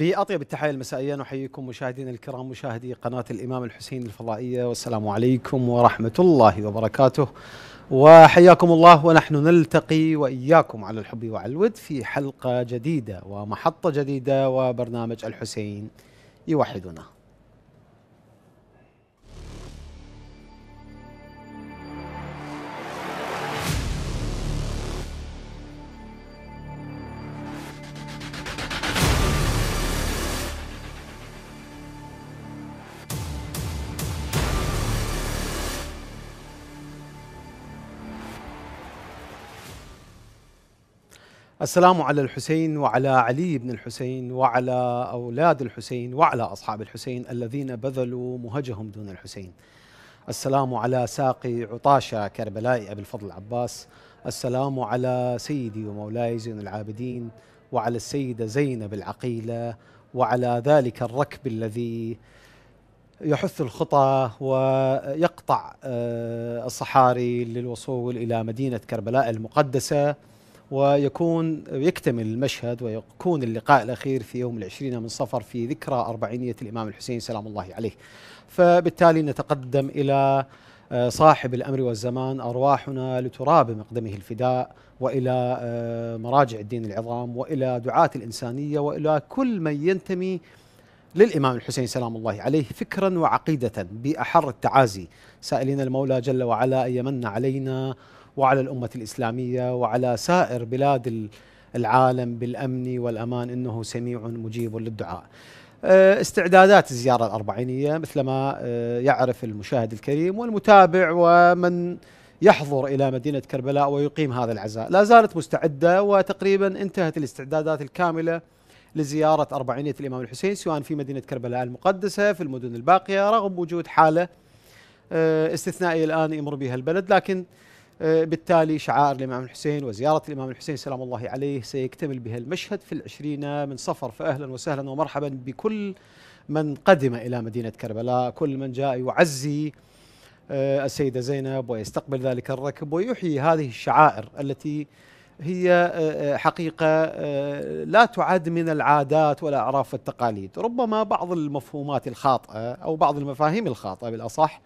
بأطيب التحايا المسائية نحييكم مشاهدينا الكرام مشاهدي قناة الإمام الحسين الفضائية والسلام عليكم ورحمة الله وبركاته وحياكم الله ونحن نلتقي وإياكم على الحب الود في حلقة جديدة ومحطة جديدة وبرنامج الحسين يوحدنا السلام على الحسين وعلى علي بن الحسين وعلى أولاد الحسين وعلى أصحاب الحسين الذين بذلوا مهجهم دون الحسين السلام على ساقي عطاشة كربلاء أبي الفضل العباس السلام على سيدي ومولاي زين العابدين وعلى السيدة زينب العقيلة وعلى ذلك الركب الذي يحث الخطى ويقطع آه، الصحاري للوصول إلى مدينة كربلاء المقدسة ويكون يكتمل المشهد ويكون اللقاء الأخير في يوم العشرين من صفر في ذكرى أربعينية الإمام الحسين سلام الله عليه فبالتالي نتقدم إلى آه، صاحب الأمر والزمان أرواحنا لتراب مقدمه الفداء وإلى آه، مراجع الدين العظام وإلى دعاة الإنسانية وإلى كل من ينتمي للإمام الحسين سلام الله عليه فكرا وعقيدة بأحر التعازي سائلين المولى جل وعلا أن يمن علينا وعلى الأمة الإسلامية وعلى سائر بلاد العالم بالأمن والأمان أنه سميع مجيب للدعاء آه، استعدادات الزيارة الأربعينية مثل ما آه، يعرف المشاهد الكريم والمتابع ومن يحضر إلى مدينة كربلاء ويقيم هذا العزاء لا زالت مستعدة وتقريبا انتهت الاستعدادات الكاملة لزيارة أربعينية الإمام الحسين سواء في مدينة كربلاء المقدسة في المدن الباقية رغم وجود حالة آه، استثنائية الآن يمر بها البلد لكن آه، بالتالي شعائر الإمام الحسين وزيارة الإمام الحسين سلام الله عليه سيكتمل بها المشهد في العشرين من صفر فأهلا وسهلا ومرحبا بكل من قدم إلى مدينة كربلاء كل من جاء يعزي آه، السيدة زينب ويستقبل ذلك الركب ويحيي هذه الشعائر التي هي آه، حقيقة لا تعد من العادات والأعراف والتقاليد ربما بعض المفهومات الخاطئة أو بعض المفاهيم الخاطئة بالأصح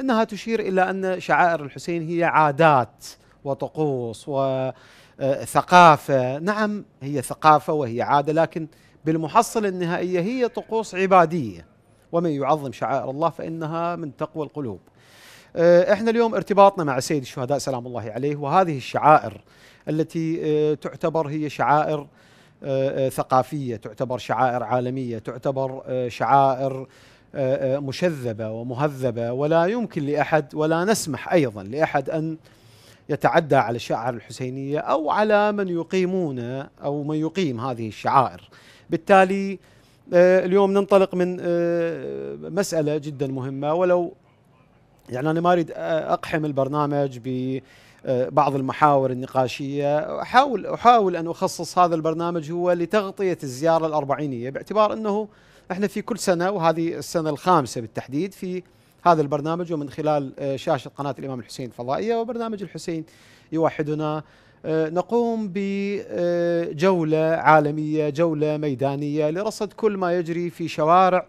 أنها تشير إلى أن شعائر الحسين هي عادات وطقوس وثقافة نعم هي ثقافة وهي عادة لكن بالمحصلة النهائية هي طقوس عبادية ومن يعظم شعائر الله فإنها من تقوى القلوب احنا اليوم ارتباطنا مع سيد الشهداء سلام الله عليه وهذه الشعائر التي آه، تعتبر هي شعائر آه، آه، ثقافيه تعتبر شعائر عالميه تعتبر شعائر آه، آه، مشذبه ومهذبه ولا يمكن لاحد ولا نسمح ايضا لاحد ان يتعدى على الشعائر الحسينيه او على من يقيمون او من يقيم هذه الشعائر. بالتالي آه، اليوم ننطلق من مساله جدا مهمه ولو يعني انا ما اريد اقحم البرنامج ب بعض المحاور النقاشية أحاول, أحاول أن أخصص هذا البرنامج هو لتغطية الزيارة الأربعينية باعتبار أنه احنا في كل سنه وهذه السنه الخامسه بالتحديد في هذا البرنامج ومن خلال آه، شاشه قناه الامام الحسين الفضائيه وبرنامج الحسين يوحدنا آه، نقوم بجوله آه، عالميه، جوله ميدانيه لرصد كل ما يجري في شوارع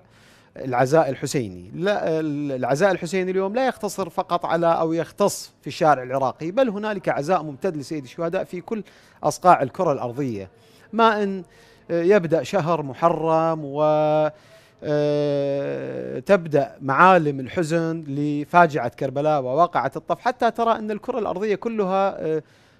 العزاء الحسيني لا العزاء الحسيني اليوم لا يقتصر فقط على أو يختص في الشارع العراقي بل هنالك عزاء ممتد لسيد الشهداء في كل أصقاع الكرة الأرضية ما إن آه، يبدأ شهر محرم و آه، تبدا معالم الحزن لفاجعه كربلاء وواقعه الطف حتى ترى ان الكره الارضيه كلها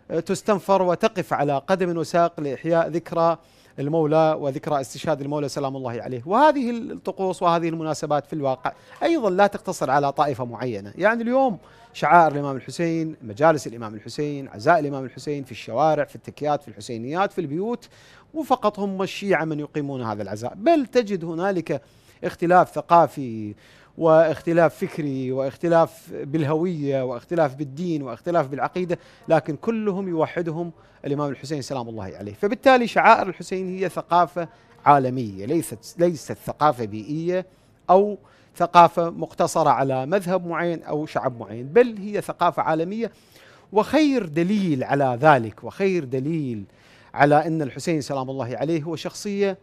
آه، تستنفر وتقف على قدم وساق لاحياء ذكرى المولى وذكرى استشهاد المولى سلام الله عليه وهذه الطقوس وهذه المناسبات في الواقع أيضا لا تقتصر على طائفة معينة يعني اليوم شعائر الإمام الحسين مجالس الإمام الحسين عزاء الإمام الحسين في الشوارع في التكيات في الحسينيات في البيوت وفقط هم الشيعة من يقيمون هذا العزاء بل تجد هنالك اختلاف ثقافي واختلاف فكري واختلاف بالهوية واختلاف بالدين واختلاف بالعقيدة لكن كلهم يوحدهم الإمام الحسين سلام الله عليه فبالتالي شعائر الحسين هي ثقافة عالمية ليست ليست ثقافة بيئية أو ثقافة مقتصرة على مذهب معين أو شعب معين بل هي ثقافة عالمية وخير دليل على ذلك وخير دليل على ان الحسين سلام الله عليه هو شخصيه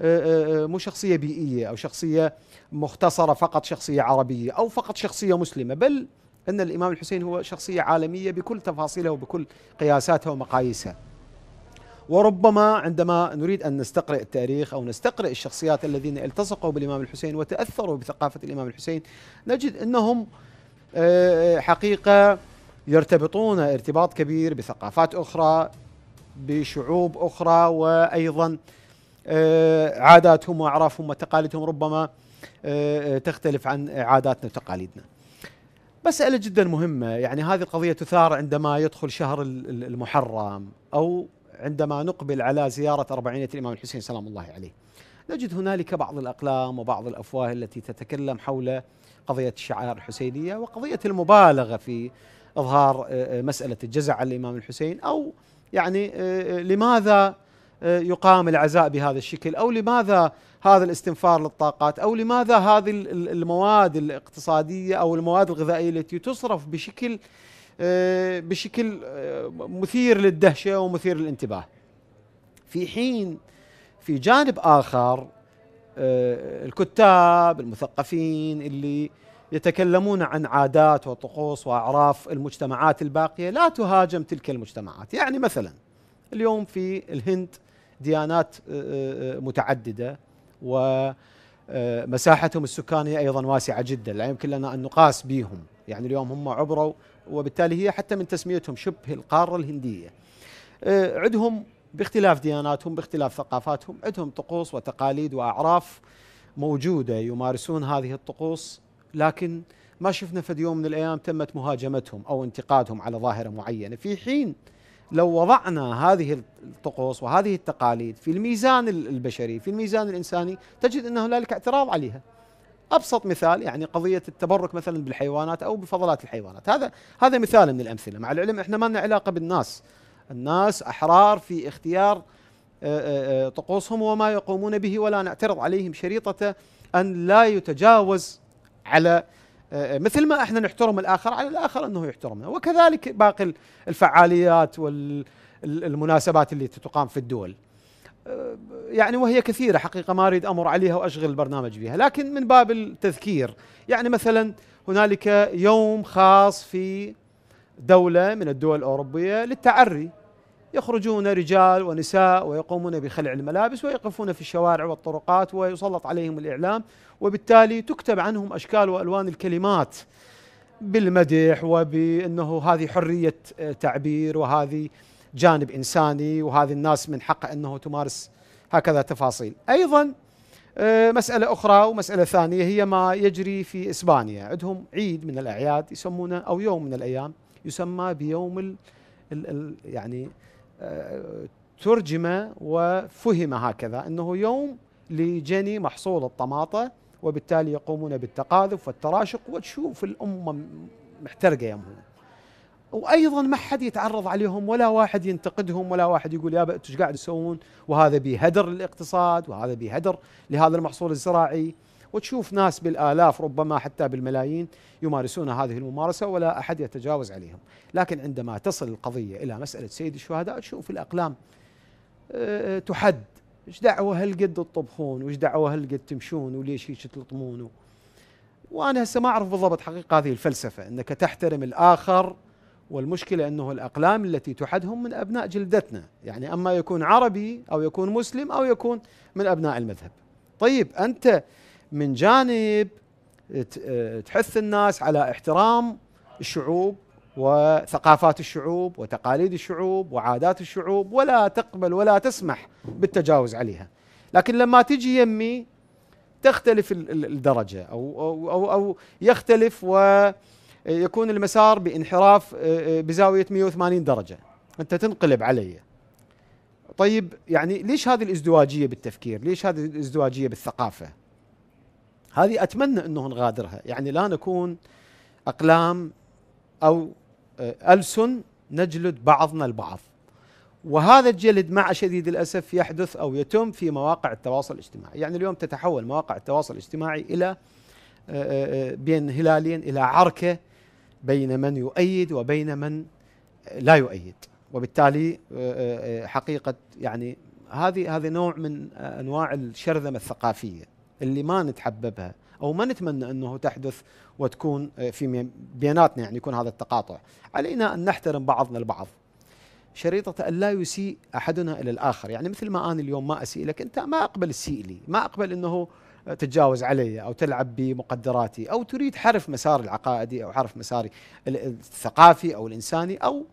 آه، آه، آه، مو شخصيه بيئيه او شخصيه مختصره فقط شخصيه عربيه او فقط شخصيه مسلمه بل ان الامام الحسين هو شخصيه عالميه بكل تفاصيلها وبكل قياساتها ومقاييسها. وربما عندما نريد ان نستقرئ التاريخ او نستقرئ الشخصيات الذين التصقوا بالامام الحسين وتاثروا بثقافه الامام الحسين نجد انهم حقيقه يرتبطون ارتباط كبير بثقافات اخرى بشعوب أخرى وأيضا آه، عاداتهم وأعرافهم وتقاليدهم ربما آه، آه، تختلف عن عاداتنا وتقاليدنا مسألة جدا مهمة يعني هذه القضية تثار عندما يدخل شهر المحرم أو عندما نقبل على زيارة أربعينية الإمام الحسين سلام الله عليه نجد هنالك بعض الأقلام وبعض الأفواه التي تتكلم حول قضية الشعائر الحسينية وقضية المبالغة في إظهار مسألة الجزع على الإمام الحسين أو يعني آه، آه، لماذا آه، يقام العزاء بهذا الشكل او لماذا هذا الاستنفار للطاقات او لماذا هذه المواد الاقتصاديه او المواد الغذائيه التي تصرف بشكل بشكل مثير للدهشه ومثير للانتباه في حين في جانب اخر الكتاب المثقفين اللي يتكلمون عن عادات وطقوس واعراف المجتمعات الباقيه لا تهاجم تلك المجتمعات، يعني مثلا اليوم في الهند ديانات آه، آه، متعدده ومساحتهم آه، السكانيه ايضا واسعه جدا، لا يمكن لنا ان نقاس بهم، يعني اليوم هم عبروا وبالتالي هي حتى من تسميتهم شبه القاره الهنديه. عندهم باختلاف دياناتهم باختلاف ثقافاتهم عندهم طقوس وتقاليد واعراف موجوده يمارسون هذه الطقوس لكن ما شفنا في يوم من الايام تمت مهاجمتهم او انتقادهم على ظاهره معينه في حين لو وضعنا هذه الطقوس وهذه التقاليد في الميزان البشري في الميزان الانساني تجد ان هنالك اعتراض عليها ابسط مثال يعني قضيه التبرك مثلا بالحيوانات او بفضلات الحيوانات هذا هذا مثال من الامثله مع العلم احنا ما لنا علاقه بالناس الناس احرار في اختيار آه، آه، آه، طقوسهم وما يقومون به ولا نعترض عليهم شريطه ان لا يتجاوز على آه، مثل ما احنا نحترم الاخر على الاخر انه يحترمنا وكذلك باقي الفعاليات والمناسبات اللي تقام في الدول آه، يعني وهي كثيره حقيقه ما اريد امر عليها واشغل البرنامج بها لكن من باب التذكير يعني مثلا هنالك يوم خاص في دوله من الدول الاوروبيه للتعري يخرجون رجال ونساء ويقومون بخلع الملابس ويقفون في الشوارع والطرقات ويسلط عليهم الاعلام وبالتالي تكتب عنهم اشكال والوان الكلمات بالمدح وبانه هذه حريه آه، تعبير وهذه جانب انساني وهذه الناس من حقها انه تمارس هكذا تفاصيل ايضا آه، مسألة أخرى ومسألة ثانية هي ما يجري في إسبانيا عندهم عيد من الأعياد يسمونه أو يوم من الأيام يسمى بيوم ال الـ يعني ترجم وفهم هكذا انه يوم لجني محصول الطماطه وبالتالي يقومون بالتقاذف والتراشق وتشوف الامه محترقه يمهم وايضا ما حد يتعرض عليهم ولا واحد ينتقدهم ولا واحد يقول يا انتم ايش قاعد تسوون وهذا بهدر للاقتصاد وهذا بهدر لهذا المحصول الزراعي وتشوف ناس بالالاف ربما حتى بالملايين يمارسون هذه الممارسه ولا احد يتجاوز عليهم، لكن عندما تصل القضيه الى مساله سيد الشهداء تشوف الاقلام آه، آه، تحد، ايش دعوه قد تطبخون؟ وايش دعوه قد تمشون؟ وليش هيك تلطمون؟ وانا هسه ما اعرف بالضبط حقيقه هذه الفلسفه انك تحترم الاخر والمشكلة أنه الأقلام التي تحدهم من أبناء جلدتنا يعني أما يكون عربي أو يكون مسلم أو يكون من أبناء المذهب طيب أنت من جانب تحث الناس على احترام الشعوب وثقافات الشعوب وتقاليد الشعوب وعادات الشعوب ولا تقبل ولا تسمح بالتجاوز عليها لكن لما تجي يمي تختلف الدرجة أو, أو, أو, أو يختلف ويكون المسار بانحراف آه، آه، بزاوية 180 درجة أنت تنقلب علي طيب يعني ليش هذه الازدواجية بالتفكير ليش هذه الازدواجية بالثقافة هذه أتمنى أنه نغادرها يعني لا نكون أقلام أو آه، ألسن نجلد بعضنا البعض وهذا الجلد مع شديد الأسف يحدث أو يتم في مواقع التواصل الاجتماعي يعني اليوم تتحول مواقع التواصل الاجتماعي إلى آه، آه، بين هلالين إلى عركة بين من يؤيد وبين من لا يؤيد وبالتالي حقيقة يعني هذه هذا نوع من أنواع الشرذمة الثقافية اللي ما نتحببها او ما نتمنى انه تحدث وتكون في بيناتنا يعني يكون هذا التقاطع علينا ان نحترم بعضنا البعض شريطة أن لا يسيء أحدنا إلى الآخر يعني مثل ما أنا اليوم ما أسيء لك أنت ما أقبل السيء لي ما أقبل أنه تتجاوز علي أو تلعب بمقدراتي أو تريد حرف مساري العقائدي أو حرف مساري الثقافي أو الإنساني أو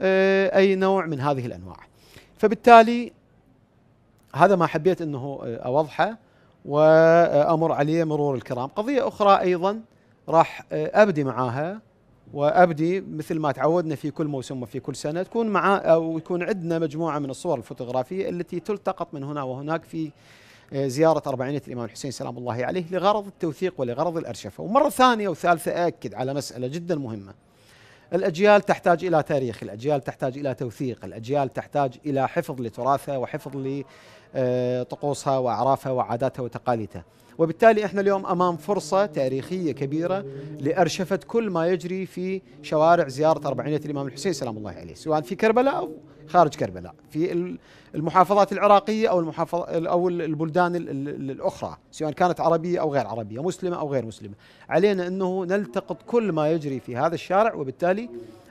آه، أي نوع من هذه الأنواع فبالتالي هذا ما حبيت أنه آه، أوضحه وامر عليه مرور الكرام قضيه اخرى ايضا راح ابدي معاها وابدي مثل ما تعودنا في كل موسم وفي كل سنه تكون مع او يكون عندنا مجموعه من الصور الفوتوغرافيه التي تلتقط من هنا وهناك في زيارة أربعينية الإمام الحسين سلام الله عليه لغرض التوثيق ولغرض الأرشفة ومرة ثانية وثالثة أكد على مسألة جدا مهمة الأجيال تحتاج إلى تاريخ الأجيال تحتاج إلى توثيق الأجيال تحتاج إلى حفظ لتراثها وحفظ طقوسها واعرافها وعاداتها وتقاليدها وبالتالي احنا اليوم امام فرصه تاريخيه كبيره لارشفه كل ما يجري في شوارع زياره اربعينيه الامام الحسين سلام الله عليه سواء في كربلاء او خارج كربلاء في المحافظات العراقيه او المحافظ او البلدان الاخرى سواء كانت عربيه او غير عربيه مسلمه او غير مسلمه علينا انه نلتقط كل ما يجري في هذا الشارع وبالتالي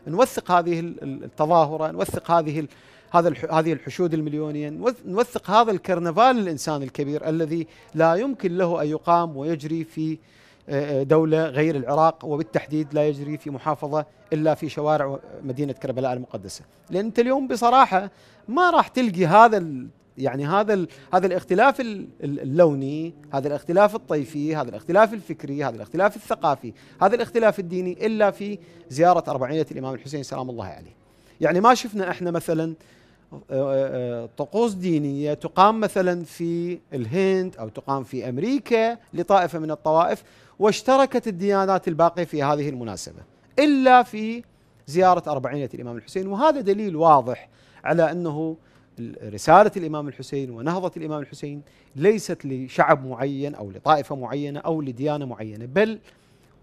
نوثق هذه التظاهره نوثق هذه هذا هذه الحشود المليونيه نوثق هذا الكرنفال الانساني الكبير الذي لا يمكن له ان يقام ويجري في آه، آه، دوله غير العراق وبالتحديد لا يجري في محافظه الا في شوارع مدينه كربلاء المقدسه، لان انت اليوم بصراحه ما راح تلقي هذا يعني هذا هذا الاختلاف اللوني، هذا الاختلاف الطيفي، هذا الاختلاف الفكري، هذا الاختلاف الثقافي، هذا الاختلاف الديني الا في زياره اربعينيه الامام الحسين سلام الله عليه. يعني ما شفنا احنا مثلا آه، آه، آه، طقوس دينيه تقام مثلا في الهند او تقام في امريكا لطائفه من الطوائف واشتركت الديانات الباقيه في هذه المناسبه الا في زياره اربعينيه الامام الحسين وهذا دليل واضح على انه رساله الامام الحسين ونهضه الامام الحسين ليست لشعب معين او لطائفه معينه او لديانه معينه بل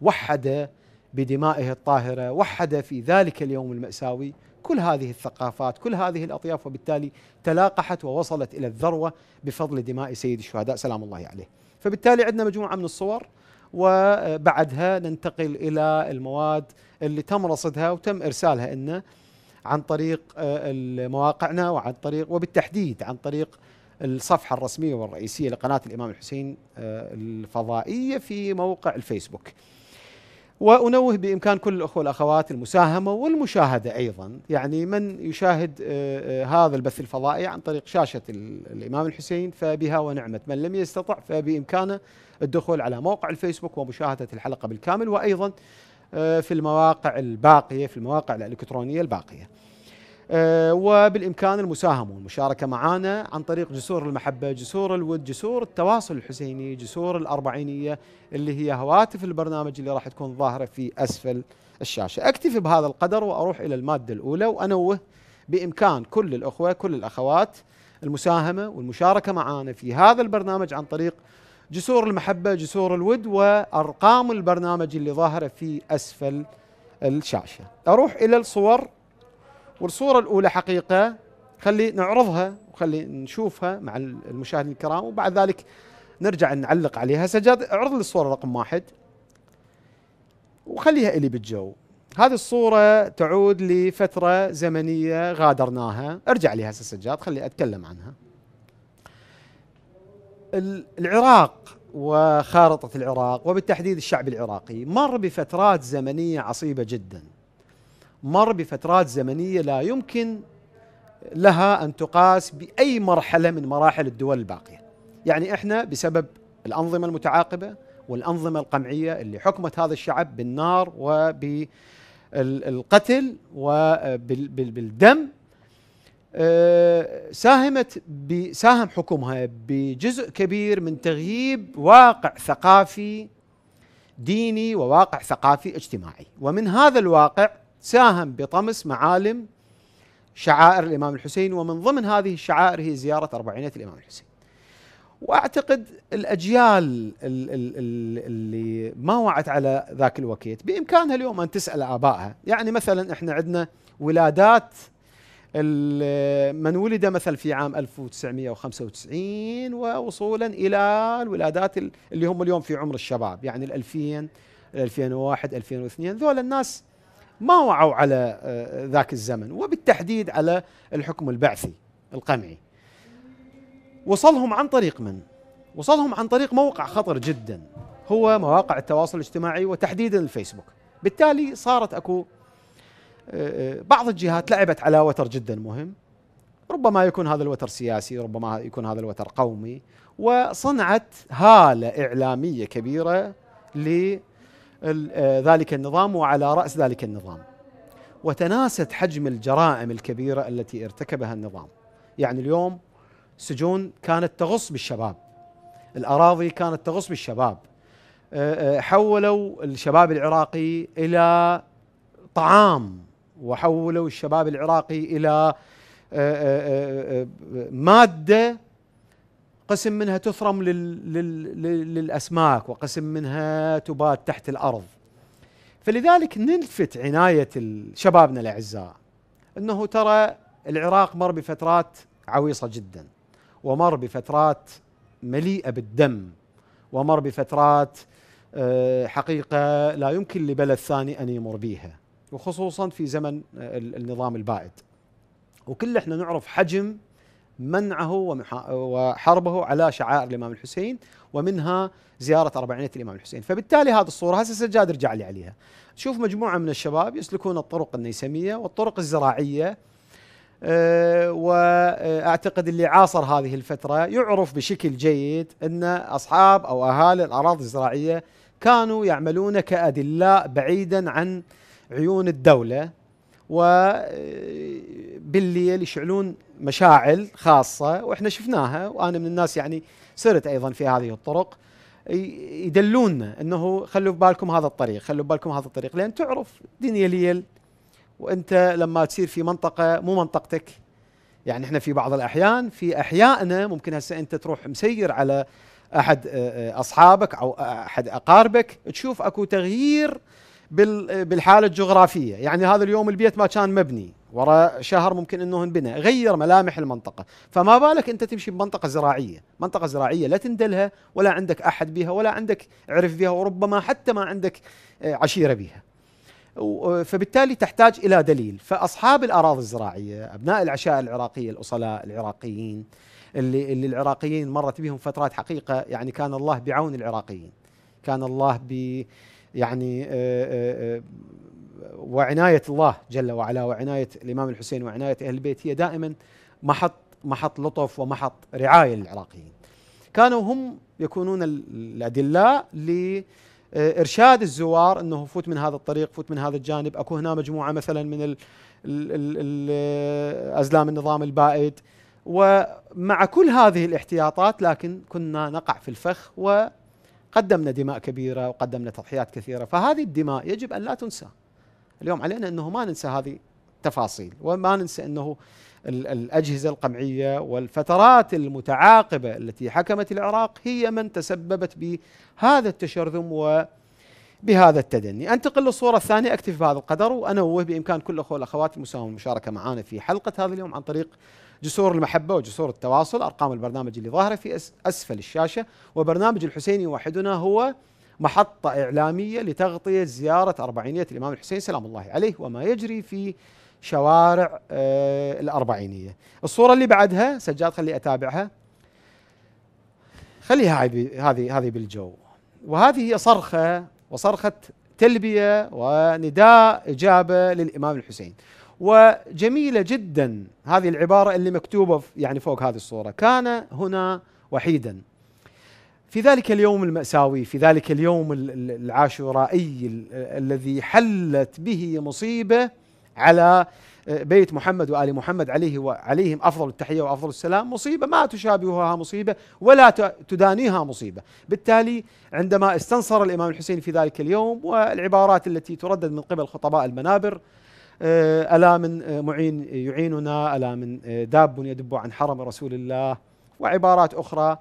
وحد بدمائه الطاهره وحد في ذلك اليوم الماساوي كل هذه الثقافات كل هذه الأطياف وبالتالي تلاقحت ووصلت إلى الذروة بفضل دماء سيد الشهداء سلام الله عليه فبالتالي عندنا مجموعة من الصور وبعدها ننتقل إلى المواد اللي تم رصدها وتم إرسالها لنا عن طريق آه، مواقعنا وعن طريق وبالتحديد عن طريق الصفحة الرسمية والرئيسية لقناة الإمام الحسين آه، الفضائية في موقع الفيسبوك وانوه بامكان كل الاخوه والاخوات المساهمه والمشاهده ايضا، يعني من يشاهد آه، آه، هذا البث الفضائي عن طريق شاشه الامام الحسين فبها ونعمت، من لم يستطع فبامكانه الدخول على موقع الفيسبوك ومشاهده الحلقه بالكامل وايضا آه، في المواقع الباقيه في المواقع الالكترونيه الباقيه. آه، وبالإمكان المساهمة والمشاركة معنا عن طريق جسور المحبة جسور الود جسور التواصل الحسيني جسور الأربعينية اللي هي هواتف البرنامج اللي راح تكون ظاهرة في أسفل الشاشة أكتفي بهذا القدر وأروح إلى المادة الأولى وأنوه بإمكان كل الأخوة كل الأخوات المساهمة والمشاركة معنا في هذا البرنامج عن طريق جسور المحبة جسور الود وأرقام البرنامج اللي ظاهرة في أسفل الشاشة أروح إلى الصور والصورة الأولى حقيقة خلي نعرضها وخلي نشوفها مع المشاهدين الكرام وبعد ذلك نرجع نعلق عليها سجاد اعرض لي الصورة رقم واحد وخليها إلي بالجو هذه الصورة تعود لفترة زمنية غادرناها ارجع لي هسه سجاد خلي أتكلم عنها العراق وخارطة العراق وبالتحديد الشعب العراقي مر بفترات زمنية عصيبة جداً مر بفترات زمنيه لا يمكن لها ان تقاس باي مرحله من مراحل الدول الباقيه. يعني احنا بسبب الانظمه المتعاقبه والانظمه القمعيه اللي حكمت هذا الشعب بالنار وبالقتل وبالدم آه، ساهمت ساهم حكمها بجزء كبير من تغييب واقع ثقافي ديني وواقع ثقافي اجتماعي ومن هذا الواقع ساهم بطمس معالم شعائر الإمام الحسين ومن ضمن هذه الشعائر هي زيارة أربعينية الإمام الحسين واعتقد الاجيال اللي ما وعت على ذاك الوقت بامكانها اليوم ان تسال ابائها، يعني مثلا احنا عندنا ولادات من ولد مثلا في عام 1995 ووصولا الى الولادات اللي هم اليوم في عمر الشباب، يعني ال 2000 2001 2002 ذول الناس ما وعوا على آه، ذاك الزمن وبالتحديد على الحكم البعثي القمعي وصلهم عن طريق من؟ وصلهم عن طريق موقع خطر جدا هو مواقع التواصل الاجتماعي وتحديدا الفيسبوك بالتالي صارت اكو آه، آه، بعض الجهات لعبت على وتر جدا مهم ربما يكون هذا الوتر سياسي ربما يكون هذا الوتر قومي وصنعت هاله اعلاميه كبيره ل آه، ذلك النظام وعلى راس ذلك النظام. وتناست حجم الجرائم الكبيره التي ارتكبها النظام. يعني اليوم سجون كانت تغص بالشباب. الاراضي كانت تغص بالشباب. آه، آه، حولوا الشباب العراقي الى طعام وحولوا الشباب العراقي الى ماده قسم منها تثرم لل لل للأسماك وقسم منها تبات تحت الأرض فلذلك نلفت عناية شبابنا الأعزاء أنه ترى العراق مر بفترات عويصة جدا ومر بفترات مليئة بالدم ومر بفترات آه، حقيقة لا يمكن لبلد ثاني أن يمر بيها وخصوصا في زمن آه، النظام البائد وكل احنا نعرف حجم منعه وحربه على شعائر الإمام الحسين ومنها زيارة أربعينية الإمام الحسين فبالتالي هذه الصورة هسه سجاد رجع لي عليها شوف مجموعة من الشباب يسلكون الطرق النيسمية والطرق الزراعية آه، واعتقد اللي عاصر هذه الفتره يعرف بشكل جيد ان اصحاب او اهالي الاراضي الزراعيه كانوا يعملون كادلاء بعيدا عن عيون الدوله وبالليل آه، يشعلون مشاعل خاصه واحنا شفناها وانا من الناس يعني سرت ايضا في هذه الطرق يدلون انه خلوا بالكم هذا الطريق خلوا بالكم هذا الطريق لان تعرف دنيا ليل وانت لما تصير في منطقه مو منطقتك يعني احنا في بعض الاحيان في احيائنا ممكن هسه انت تروح مسير على احد آه، آه، اصحابك او احد اقاربك تشوف اكو تغيير بالحاله الجغرافيه يعني هذا اليوم البيت ما كان مبني ورا شهر ممكن انه انبنى غير ملامح المنطقه فما بالك انت تمشي بمنطقه زراعيه منطقه زراعيه لا تندلها ولا عندك احد بها ولا عندك عرف بها وربما حتى ما عندك آه، عشيره بها آه، فبالتالي تحتاج الى دليل فاصحاب الاراضي الزراعيه ابناء العشائر العراقيه الاصلاء العراقيين اللي, اللي العراقيين مرت بهم فترات حقيقه يعني كان الله بعون العراقيين كان الله ب يعني آه، وعنايه الله جل وعلا وعنايه الامام الحسين وعنايه اهل البيت هي دائما محط محط لطف ومحط رعايه للعراقيين. كانوا هم يكونون الادلاء لارشاد الزوار انه فوت من هذا الطريق، فوت من هذا الجانب، اكو هنا مجموعه مثلا من الـ الـ الـ ازلام النظام البائد ومع كل هذه الاحتياطات لكن كنا نقع في الفخ وقدمنا دماء كبيره وقدمنا تضحيات كثيره، فهذه الدماء يجب ان لا تنسى. اليوم علينا انه ما ننسى هذه التفاصيل وما ننسى انه الاجهزه القمعيه والفترات المتعاقبه التي حكمت العراق هي من تسببت بهذا التشرذم و بهذا التدني انتقل للصورة الثانية أكتفي بهذا القدر وأنوه بإمكان كل أخوة والأخوات المساهمة والمشاركة معنا في حلقة هذا اليوم عن طريق جسور المحبة وجسور التواصل أرقام البرنامج اللي ظاهرة في أسفل الشاشة وبرنامج الحسيني وحدنا هو محطة إعلامية لتغطية زيارة أربعينية الإمام الحسين سلام الله عليه وما يجري في شوارع آه، الأربعينية الصورة اللي بعدها سجاد خلي أتابعها خليها هذه هذه بالجو وهذه هي صرخة وصرخة تلبية ونداء إجابة للإمام الحسين وجميلة جدا هذه العبارة اللي مكتوبة يعني فوق هذه الصورة كان هنا وحيدا في ذلك اليوم المأساوي في ذلك اليوم العاشورائي الذي حلت به مصيبة على آه، بيت محمد وآل محمد عليه وعليهم أفضل التحية وأفضل السلام مصيبة ما تشابهها مصيبة ولا تدانيها مصيبة بالتالي عندما استنصر الإمام الحسين في ذلك اليوم والعبارات التي تردد من قبل خطباء المنابر آه، ألا من آه، معين يعيننا ألا من داب يدب عن حرم رسول الله وعبارات أخرى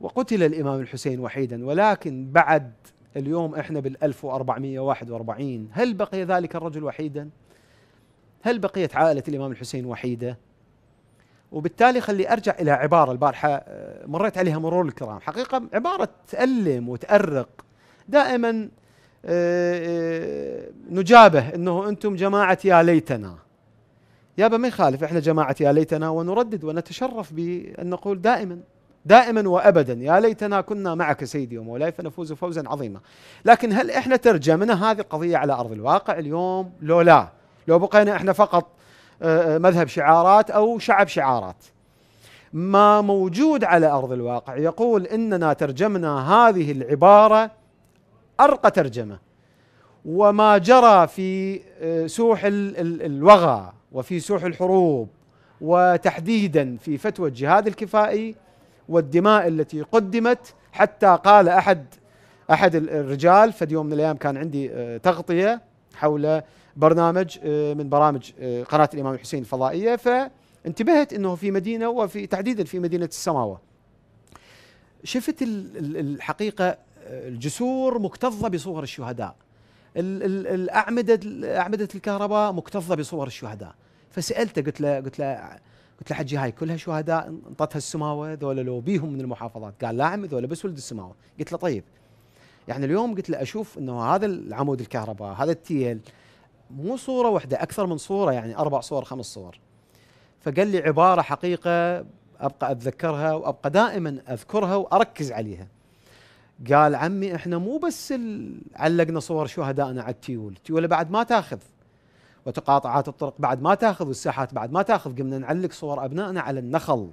وقتل الإمام الحسين وحيدا ولكن بعد اليوم احنا بال 1441 هل بقي ذلك الرجل وحيدا؟ هل بقيت عائلة الإمام الحسين وحيدة؟ وبالتالي خلي ارجع الى عباره البارحه آه، مريت عليها مرور الكرام، حقيقه عباره تألم وتأرق دائما آه، آه، نجابه انه انتم جماعه يا ليتنا. يابا ما يخالف احنا جماعه يا ليتنا ونردد ونتشرف بان نقول دائما دائما وابدا يا ليتنا كنا معك سيدي ومولاي فنفوز فوزا عظيما لكن هل احنا ترجمنا هذه القضيه على ارض الواقع اليوم لو لا لو بقينا احنا فقط آه، آه، مذهب شعارات او شعب شعارات ما موجود على ارض الواقع يقول اننا ترجمنا هذه العباره ارقى ترجمه وما جرى في آه، سوح الوغى وفي سوح الحروب وتحديدا في فتوى الجهاد الكفائي والدماء التي قدمت حتى قال احد احد الرجال في يوم من الايام كان عندي آه، تغطيه حول برنامج آه، من برامج آه، قناه الامام الحسين الفضائيه فانتبهت انه في مدينه وفي تحديدا في مدينه السماوه شفت الحقيقه الجسور مكتظه بصور الشهداء الاعمده اعمده الكهرباء مكتظه بصور الشهداء فسالته قلت له قلت له قلت له حجي هاي كلها شهداء انطتها السماوه ذولا لو بيهم من المحافظات قال لا عمي ذولا بس ولد السماوه قلت له طيب يعني اليوم قلت له اشوف انه هذا العمود الكهرباء هذا التيل مو صوره واحده اكثر من صوره يعني اربع صور خمس صور فقال لي عباره حقيقه ابقى اتذكرها وابقى دائما اذكرها واركز عليها قال عمي احنا مو بس علقنا صور شهدائنا على التيول التيول بعد ما تاخذ وتقاطعات الطرق بعد ما تاخذ والساحات بعد ما تاخذ قمنا نعلق صور ابنائنا على النخل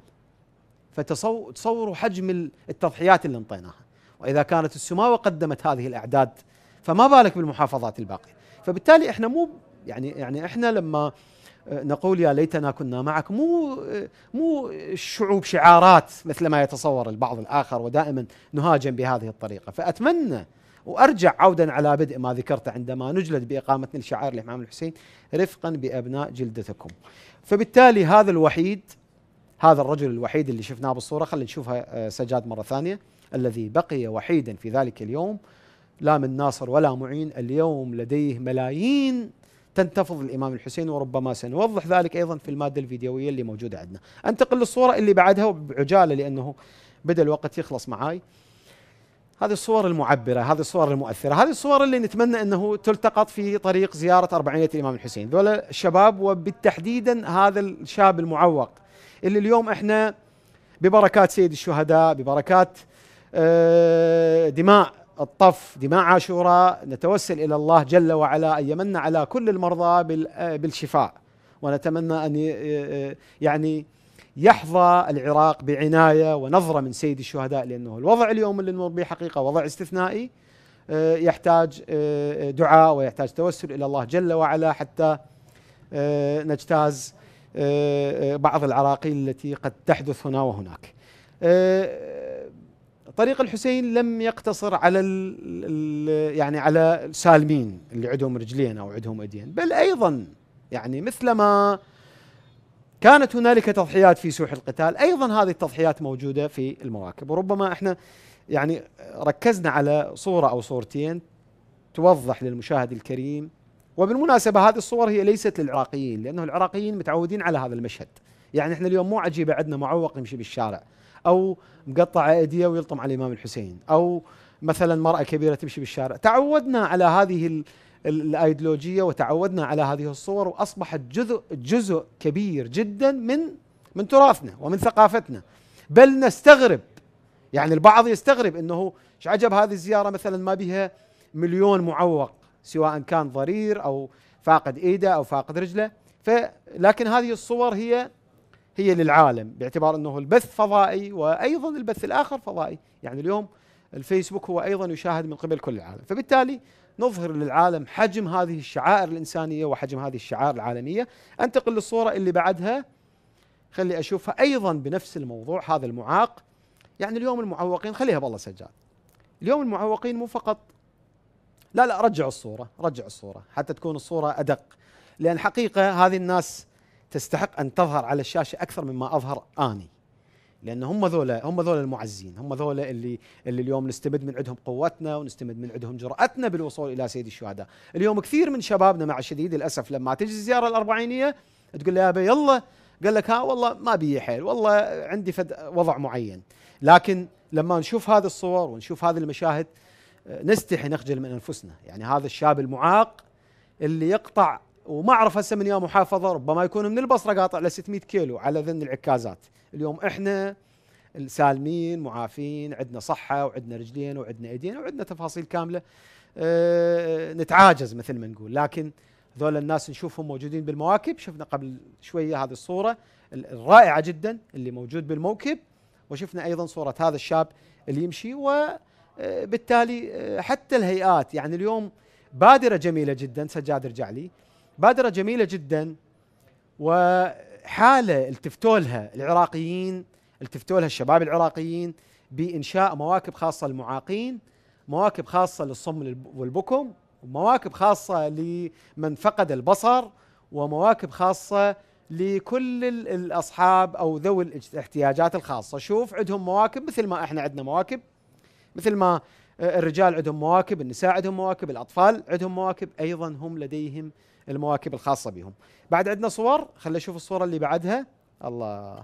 فتصوروا حجم التضحيات اللي انطيناها واذا كانت السماوه قدمت هذه الاعداد فما بالك بالمحافظات الباقيه فبالتالي احنا مو يعني يعني احنا لما آه، نقول يا ليتنا كنا معك مو آه، مو الشعوب شعارات مثل ما يتصور البعض الاخر ودائما نهاجم بهذه الطريقه فاتمنى وارجع عودا على بدء ما ذكرته عندما نجلد باقامتنا لشعائر الامام الحسين رفقا بابناء جلدتكم. فبالتالي هذا الوحيد هذا الرجل الوحيد اللي شفناه بالصوره خلينا نشوفها آه، سجاد مره ثانيه الذي بقي وحيدا في ذلك اليوم لا من ناصر ولا معين اليوم لديه ملايين تنتفض الامام الحسين وربما سنوضح ذلك ايضا في الماده الفيديويه اللي موجوده عندنا. انتقل للصوره اللي بعدها بعجاله لانه بدا الوقت يخلص معاي. هذه الصور المعبرة هذه الصور المؤثرة هذه الصور اللي نتمنى أنه تلتقط في طريق زيارة أربعينية الإمام الحسين ذولا الشباب وبالتحديدا هذا الشاب المعوق اللي اليوم إحنا ببركات سيد الشهداء ببركات آه، دماء الطف دماء عاشوراء نتوسل إلى الله جل وعلا أن يمن على كل المرضى بالشفاء ونتمنى أن آه، آه، يعني يحظى العراق بعنايه ونظره من سيد الشهداء لانه الوضع اليوم اللي نمر به حقيقه وضع استثنائي آه، يحتاج آه، آه، دعاء ويحتاج توسل الى الله جل وعلا حتى نجتاز بعض العراقيل التي قد تحدث هنا وهناك. طريق الحسين لم يقتصر على يعني على السالمين اللي عندهم رجلين او عندهم ايدين بل ايضا يعني مثلما كانت هنالك تضحيات في سوح القتال ايضا هذه التضحيات موجوده في المواكب وربما احنا يعني ركزنا على صوره او صورتين توضح للمشاهد الكريم وبالمناسبه هذه الصور هي ليست للعراقيين لانه العراقيين متعودين على هذا المشهد يعني احنا اليوم مو عجيبه عندنا معوق يمشي بالشارع او مقطع ايديه ويلطم على الامام الحسين او مثلا مراه كبيره تمشي بالشارع تعودنا على هذه الايديولوجيه وتعودنا على هذه الصور واصبحت جزء جزء كبير جدا من من تراثنا ومن ثقافتنا بل نستغرب يعني البعض يستغرب انه ايش عجب هذه الزياره مثلا ما بها مليون معوق سواء كان ضرير او فاقد ايده او فاقد رجله فلكن هذه الصور هي هي للعالم باعتبار انه البث فضائي وايضا البث الاخر فضائي يعني اليوم الفيسبوك هو ايضا يشاهد من قبل كل العالم فبالتالي نظهر للعالم حجم هذه الشعائر الإنسانية وحجم هذه الشعائر العالمية أنتقل للصورة اللي بعدها خلي أشوفها أيضا بنفس الموضوع هذا المعاق يعني اليوم المعوقين خليها بالله سجاد اليوم المعوقين مو فقط لا لا رجع الصورة رجع الصورة حتى تكون الصورة أدق لأن حقيقة هذه الناس تستحق أن تظهر على الشاشة أكثر مما أظهر آني لان هم ذولا هم ذولا المعزين هم ذولا اللي اللي اليوم نستمد من عندهم قوتنا ونستمد من عندهم جرأتنا بالوصول الى سيد الشهداء اليوم كثير من شبابنا مع شديد للاسف لما تجي الزياره الاربعينيه تقول له ابي يلا قال لك ها والله ما بي حيل والله عندي فد وضع معين لكن لما نشوف هذه الصور ونشوف هذه المشاهد نستحي نخجل من انفسنا يعني هذا الشاب المعاق اللي يقطع وما اعرف هسه من يا محافظه ربما يكون من البصره قاطع ل 600 كيلو على ذن العكازات اليوم احنا سالمين معافين عندنا صحه وعندنا رجلين وعندنا ايدين وعندنا تفاصيل كامله أه نتعاجز مثل ما نقول لكن ذول الناس نشوفهم موجودين بالمواكب شفنا قبل شويه هذه الصوره الرائعه جدا اللي موجود بالموكب وشفنا ايضا صوره هذا الشاب اللي يمشي وبالتالي آه، آه، حتى الهيئات يعني اليوم بادره جميله جدا سجاد ارجع لي بادره جميله جدا وحاله التفتوا لها العراقيين التفتوا لها الشباب العراقيين بانشاء مواكب خاصه للمعاقين مواكب خاصه للصم والبكم ومواكب خاصه لمن فقد البصر ومواكب خاصه لكل الاصحاب او ذوي الاحتياجات الخاصه، شوف عندهم مواكب مثل ما احنا عندنا مواكب مثل ما آه، الرجال عندهم مواكب، النساء عندهم مواكب، الاطفال عندهم مواكب، ايضا هم لديهم المواكب الخاصه بهم بعد عندنا صور خلينا نشوف الصوره اللي بعدها الله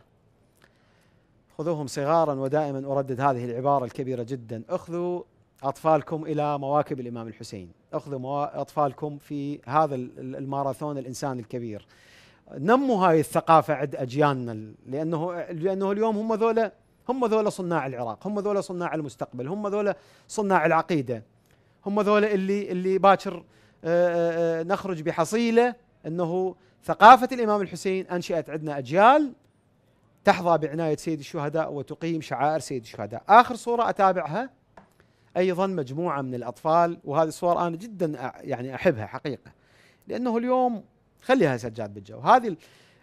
خذوهم صغارا ودائما اردد هذه العباره الكبيره جدا اخذوا اطفالكم الى مواكب الامام الحسين اخذوا موا... اطفالكم في هذا الماراثون الانساني الكبير نموا هاي الثقافه عند اجيالنا لانه لانه اليوم هم ذولا هم ذولا صناع العراق هم ذولا صناع المستقبل هم ذولا صناع العقيده هم ذولا اللي اللي باكر آه، آه، آه، نخرج بحصيله انه ثقافه الامام الحسين انشات عندنا اجيال تحظى بعنايه سيد الشهداء وتقيم شعائر سيد الشهداء. اخر صوره اتابعها ايضا مجموعه من الاطفال وهذه الصور انا جدا يعني احبها حقيقه لانه اليوم خليها سجاد بالجو، هذه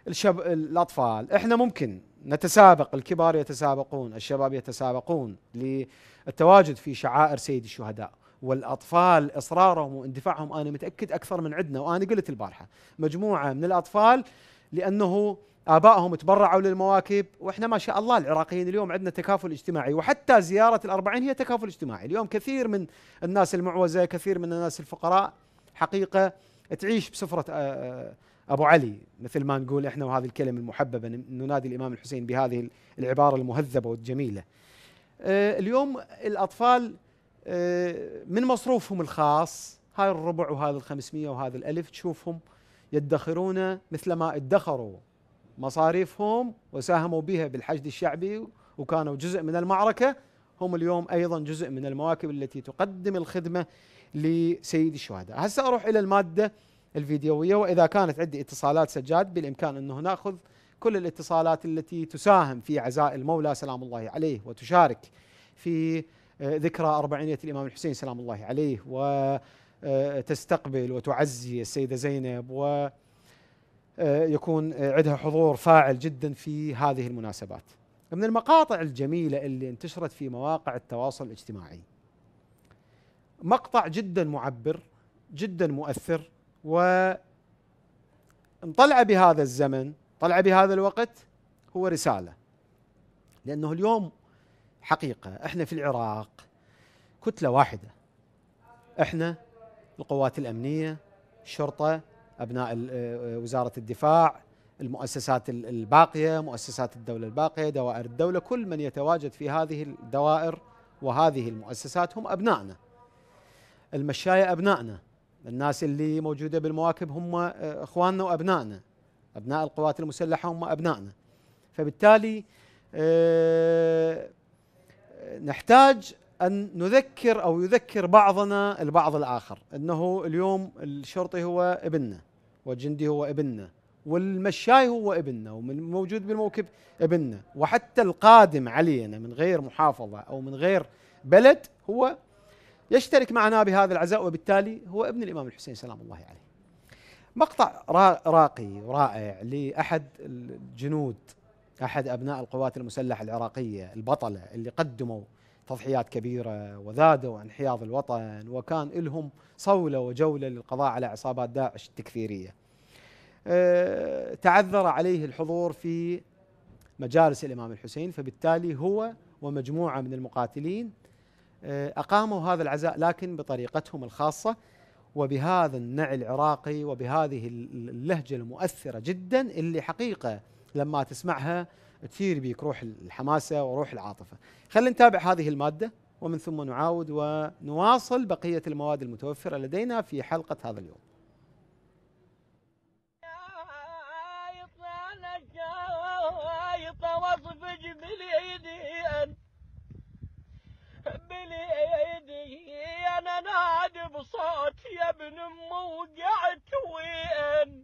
الشب... الاطفال احنا ممكن نتسابق الكبار يتسابقون الشباب يتسابقون للتواجد في شعائر سيد الشهداء والاطفال اصرارهم واندفاعهم انا متاكد اكثر من عندنا وانا قلت البارحه مجموعه من الاطفال لانه ابائهم تبرعوا للمواكب واحنا ما شاء الله العراقيين اليوم عندنا تكافل اجتماعي وحتى زياره الأربعين هي تكافل اجتماعي اليوم كثير من الناس المعوزه كثير من الناس الفقراء حقيقه تعيش بسفره آه، آه، ابو علي مثل ما نقول احنا وهذه الكلمه المحببه ننادي الامام الحسين بهذه العباره المهذبه والجميله آه، اليوم الاطفال آه، من مصروفهم الخاص هاي الربع وهذا الخمسمية وهذا الألف تشوفهم يدخرون مثل ما ادخروا مصاريفهم وساهموا بها بالحشد الشعبي وكانوا جزء من المعركة هم اليوم أيضا جزء من المواكب التي تقدم الخدمة لسيد الشهداء هسه أروح إلى المادة الفيديوية وإذا كانت عندي اتصالات سجاد بالإمكان أنه نأخذ كل الاتصالات التي تساهم في عزاء المولى سلام الله عليه وتشارك في ذكرى أربعينية الإمام الحسين سلام الله عليه وتستقبل آه، وتعزي السيدة زينب و آه، يكون عندها حضور فاعل جدا في هذه المناسبات من المقاطع الجميلة اللي انتشرت في مواقع التواصل الاجتماعي مقطع جدا معبر جدا مؤثر و مطلعة بهذا الزمن طلع بهذا الوقت هو رسالة لأنه اليوم حقيقه احنا في العراق كتله واحده احنا القوات الامنيه الشرطه ابناء آه، وزاره الدفاع المؤسسات الباقيه مؤسسات الدوله الباقيه دوائر الدوله كل من يتواجد في هذه الدوائر وهذه المؤسسات هم ابنائنا المشايه ابنائنا الناس اللي موجوده بالمواكب هم آه، اخواننا وابنائنا ابناء القوات المسلحه هم ابنائنا فبالتالي آه، نحتاج ان نذكر او يذكر بعضنا البعض الاخر انه اليوم الشرطي هو ابننا والجندي هو ابننا والمشاي هو ابننا وموجود بالموكب ابننا وحتى القادم علينا من غير محافظه او من غير بلد هو يشترك معنا بهذا العزاء وبالتالي هو ابن الامام الحسين سلام الله عليه. مقطع راقي ورائع لاحد الجنود احد ابناء القوات المسلحه العراقيه البطله اللي قدموا تضحيات كبيره وذادوا عن حياض الوطن وكان لهم صوله وجوله للقضاء على عصابات داعش التكفيريه. أه، تعذر عليه الحضور في مجالس الامام الحسين فبالتالي هو ومجموعه من المقاتلين أه، اقاموا هذا العزاء لكن بطريقتهم الخاصه وبهذا النعي العراقي وبهذه اللهجه المؤثره جدا اللي حقيقه لما تسمعها تثير بيك روح الحماسه وروح العاطفه. خلينا نتابع هذه الماده ومن ثم نعاود ونواصل بقيه المواد المتوفره لدينا في حلقه هذا اليوم. يا ابن وين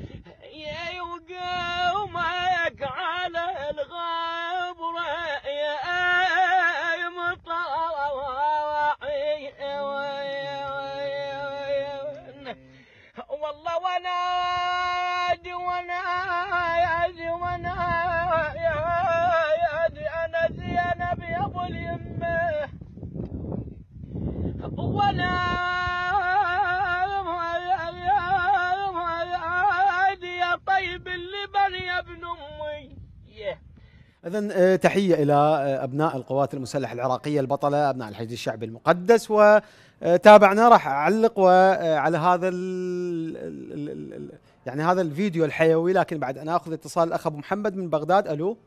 يوقومك على الغبرة يا مطاوعي والله وانا دي وانا يا دي وانا يا دي انا دي انا بابو اليمه وانا إذا آه، تحية إلى آه، أبناء القوات المسلحة العراقية البطلة أبناء الحشد الشعبي المقدس وتابعنا آه، راح أعلق على هذا الـ يعني هذا الفيديو الحيوي لكن بعد أن أخذ اتصال الأخ أبو محمد من بغداد ألو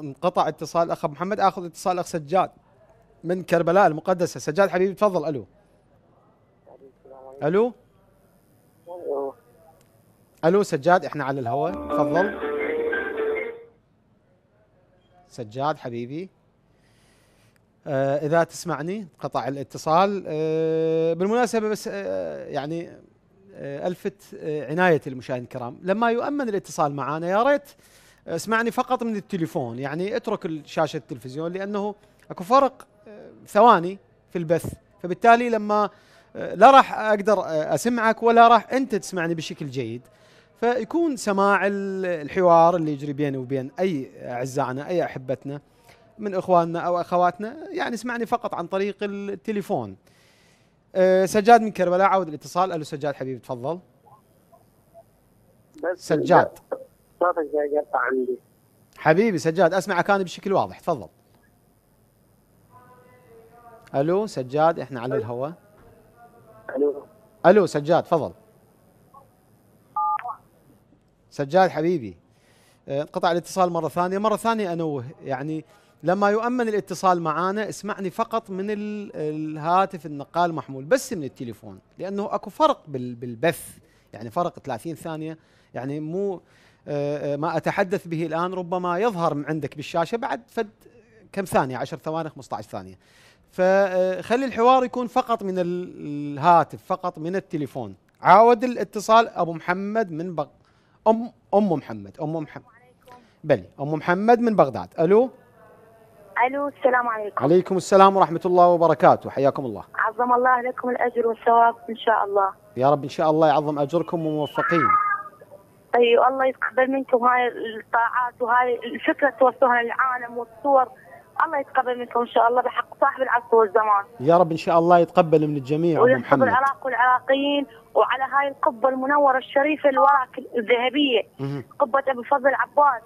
انقطع اتصال الأخ أبو محمد أخذ اتصال الأخ سجاد من كربلاء المقدسة سجاد حبيبي تفضل ألو ألو الو سجاد احنا على الهواء تفضل سجاد حبيبي آه، اذا تسمعني قطع الاتصال آه، بالمناسبه بس آه، يعني الفت عنايه المشاهدين الكرام لما يؤمن الاتصال معنا يا ريت اسمعني فقط من التليفون يعني اترك شاشه التلفزيون لانه اكو فرق ثواني في البث فبالتالي لما لا راح اقدر اسمعك ولا راح انت تسمعني بشكل جيد فيكون سماع الحوار اللي يجري بيني وبين اي اعزائنا اي احبتنا من اخواننا او اخواتنا يعني اسمعني فقط عن طريق التليفون أه سجاد من كربلاء عاود الاتصال الو سجاد حبيبي تفضل سجاد صوتك يقطع عندي حبيبي سجاد اسمعك انا بشكل واضح تفضل الو سجاد احنا على الهواء الو الو سجاد تفضل سجاد حبيبي آه، انقطع الاتصال مرة ثانية مرة ثانية أنوه يعني لما يؤمن الاتصال معانا اسمعني فقط من الهاتف النقال محمول بس من التليفون لأنه أكو فرق بالبث يعني فرق 30 ثانية يعني مو آه، آه، ما أتحدث به الآن ربما يظهر عندك بالشاشة بعد فد كم ثانية 10 ثواني 15 ثانية فخلي الحوار يكون فقط من الهاتف فقط من التليفون عاود الاتصال أبو محمد من ام ام محمد ام محمد بلي ام محمد من بغداد الو الو السلام عليكم عليكم السلام ورحمه الله وبركاته حياكم الله عظم الله لكم الاجر والثواب ان شاء الله يا رب ان شاء الله يعظم اجركم وموفقين ايوه الله يتقبل منكم هاي الطاعات وهاي الفكره توصلوها للعالم والصور الله يتقبل منكم ان شاء الله بحق صاحب العصر والزمان يا رب ان شاء الله يتقبل من الجميع ويحفظ محمد العراق والعراقيين وعلى هاي القبه المنوره الشريفه الوراك الذهبيه قبه ابو فضل عباس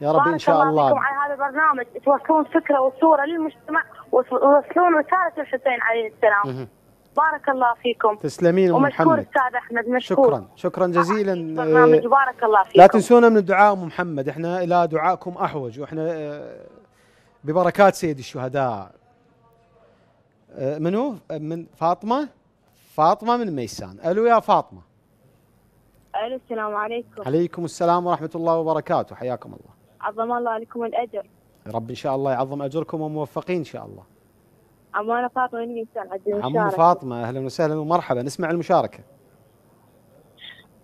يا رب ان شاء الله بارك الله على هذا البرنامج توصلون فكره وصوره للمجتمع وتوصلون رساله الحسين عليه السلام بارك الله فيكم تسلمين ام محمد ومشكور استاذ احمد مشكور شكرا شكرا جزيلا آه، برنامج آه، بارك الله فيكم لا تنسونا من الدعاء ام محمد احنا الى دعائكم احوج واحنا آه، ببركات سيد الشهداء أه، منو أه، من فاطمه فاطمه من ميسان الو يا فاطمه الو السلام عليكم عليكم السلام ورحمه الله وبركاته حياكم الله عظم الله لكم الاجر رب ان شاء الله يعظم اجركم وموفقين ان شاء الله عمانه فاطمه من ميسان عبد المشاركه فاطمه اهلا وسهلا ومرحبا نسمع المشاركه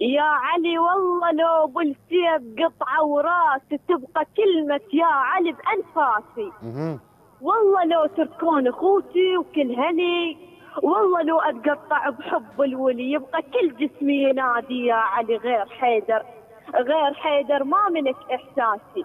يا علي والله لو بالسيف قطعة وراسي تبقى كلمة يا علي بأنفاسي والله لو تركون أخوتي وكل هني والله لو أتقطع بحب الولي يبقى كل جسمي ينادي يا علي غير حيدر غير حيدر ما منك إحساسي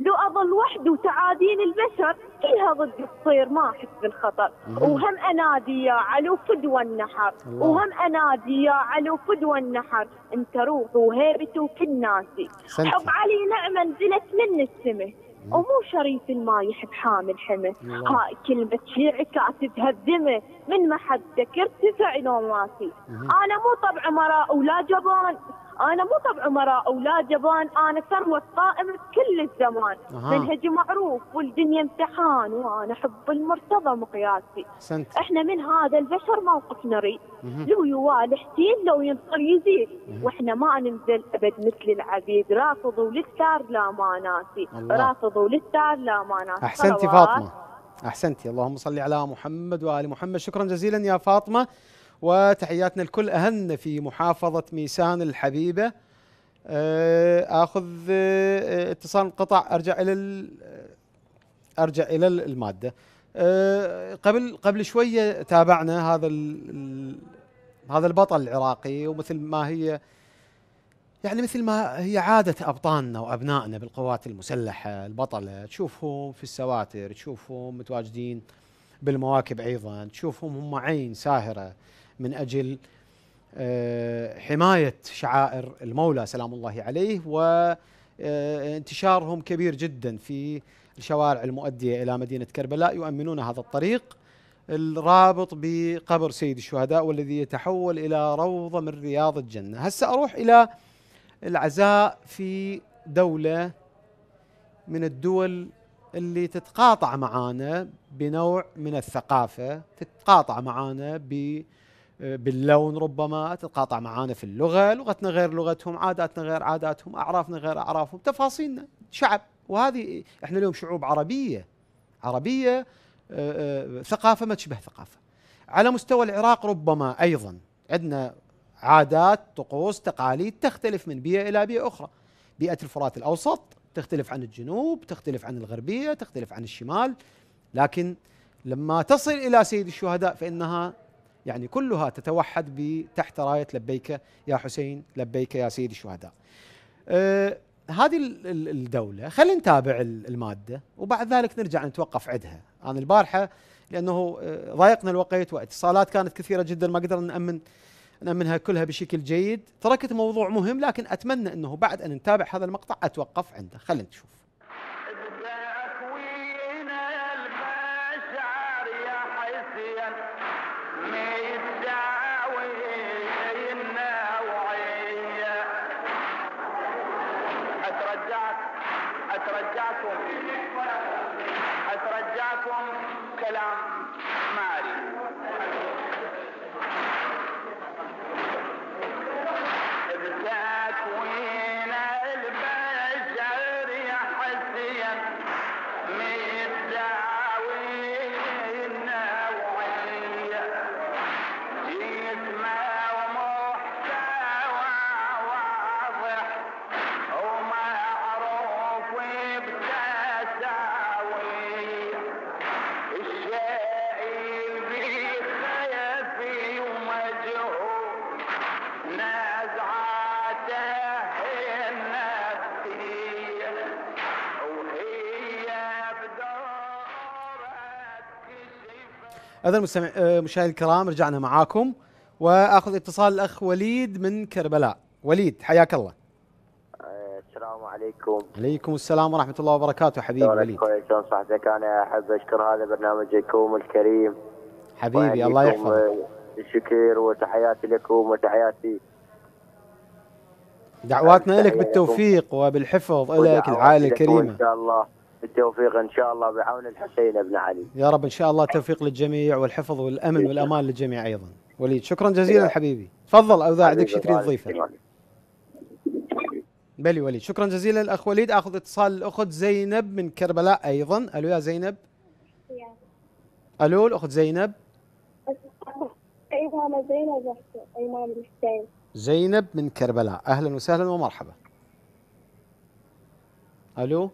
لو أظل وحدي وتعادين البشر كلها ضدي تصير ما أحس بالخطر وهم أنادي يا علو فدوى النحر وهم أنادي يا علو فدوى النحر أنت روحي وهيبتي وكل ناسي حب علي نعمة نزلت من السمه ومو شريف ما يحب حامل حمه هاي كلمة شيعك كاتبها الذمة من محبتك ارتفع نوماتي أنا مو طبع مراء ولا جبان انا مو طبع مرا اولاد جبان انا ثروه قائمه كل الزمان أه. منهجي معروف والدنيا امتحان وانا حب المرتضى مقياسي سنت. احنا من هذا البشر موقف نريد لو يوال حسين لو ينطر يزيد واحنا ما ننزل ابد مثل العبيد رافض وللثار لا ما ناسي رافض وللثار لا ما ناسي احسنتي فاطمه احسنتي اللهم صل على محمد وال محمد شكرا جزيلا يا فاطمه وتحياتنا لكل أهلنا في محافظة ميسان الحبيبة آه، آخذ آه، اتصال انقطع أرجع إلى آه، أرجع إلى المادة قبل قبل شوية تابعنا هذا هذا البطل العراقي ومثل ما هي يعني مثل ما هي عادة أبطالنا وأبنائنا بالقوات المسلحة البطلة تشوفهم في السواتر تشوفهم متواجدين بالمواكب أيضا تشوفهم هم عين ساهرة من اجل آه، حمايه شعائر المولى سلام الله عليه وانتشارهم آه، كبير جدا في الشوارع المؤديه الى مدينه كربلاء يؤمنون هذا الطريق الرابط بقبر سيد الشهداء والذي يتحول الى روضه من رياض الجنه. هسه اروح الى العزاء في دوله من الدول اللي تتقاطع معانا بنوع من الثقافه، تتقاطع معانا ب باللون ربما تتقاطع معانا في اللغة لغتنا غير لغتهم عاداتنا غير عاداتهم أعرافنا غير أعرافهم تفاصيلنا شعب وهذه احنا اليوم شعوب عربية عربية آه، آه، ثقافة ما تشبه ثقافة على مستوى العراق ربما أيضا عندنا عادات طقوس تقاليد تختلف من بيئة إلى بيئة أخرى بيئة الفرات الأوسط تختلف عن الجنوب تختلف عن الغربية تختلف عن الشمال لكن لما تصل إلى سيد الشهداء فإنها يعني كلها تتوحد تحت راية لبيك يا حسين لبيك يا سيد الشهداء أه هذه الدولة خلينا نتابع المادة وبعد ذلك نرجع نتوقف عندها أنا البارحة لأنه أه، ضايقنا الوقت واتصالات كانت كثيرة جدا ما قدرنا نأمن نأمنها كلها بشكل جيد تركت موضوع مهم لكن أتمنى أنه بعد أن نتابع هذا المقطع أتوقف عنده خلينا نشوف اذا المستمع آه، مشاهدي الكرام رجعنا معاكم واخذ اتصال الاخ وليد من كربلاء وليد حياك الله السلام عليكم عليكم السلام ورحمه الله وبركاته حبيبي وليد شلون صحتك انا احب اشكر هذا برنامجكم الكريم حبيبي الله يحفظك الشكر وتحياتي لكم وتحياتي دعواتنا لك بالتوفيق وبالحفظ لك العائله الكريمه ان شاء الله بالتوفيق ان شاء الله بعون الحسين بن علي يا رب ان شاء الله التوفيق للجميع والحفظ والامن والامان للجميع ايضا وليد شكرا جزيلا حبيبي تفضل او اذا عندك شيء تريد تضيفه بلي وليد شكرا جزيلا الاخ وليد اخذ اتصال الاخت زينب من كربلاء ايضا الو يا زينب الو الاخت زينب زينب ايمان الحسين زينب من كربلاء اهلا وسهلا ومرحبا الو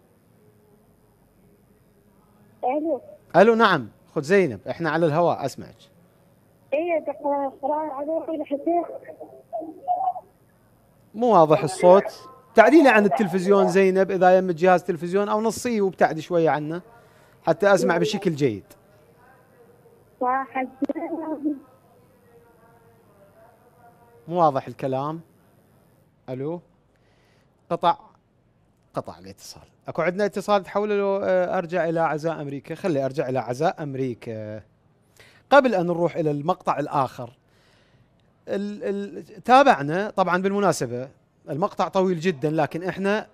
الو الو نعم خذ زينب احنا على الهواء اسمعك ايه قراءة على الحسين مو واضح الصوت تعديله عن التلفزيون زينب اذا يم جهاز تلفزيون او نصيه وبتعدي شويه عنه حتى اسمع بشكل جيد مو واضح الكلام الو قطع قطع الاتصال اكو عندنا اتصال تحولوا آه، ارجع الى عزاء امريكا خلي ارجع الى عزاء امريكا قبل ان نروح الى المقطع الاخر ال ال تابعنا طبعا بالمناسبه المقطع طويل جدا لكن احنا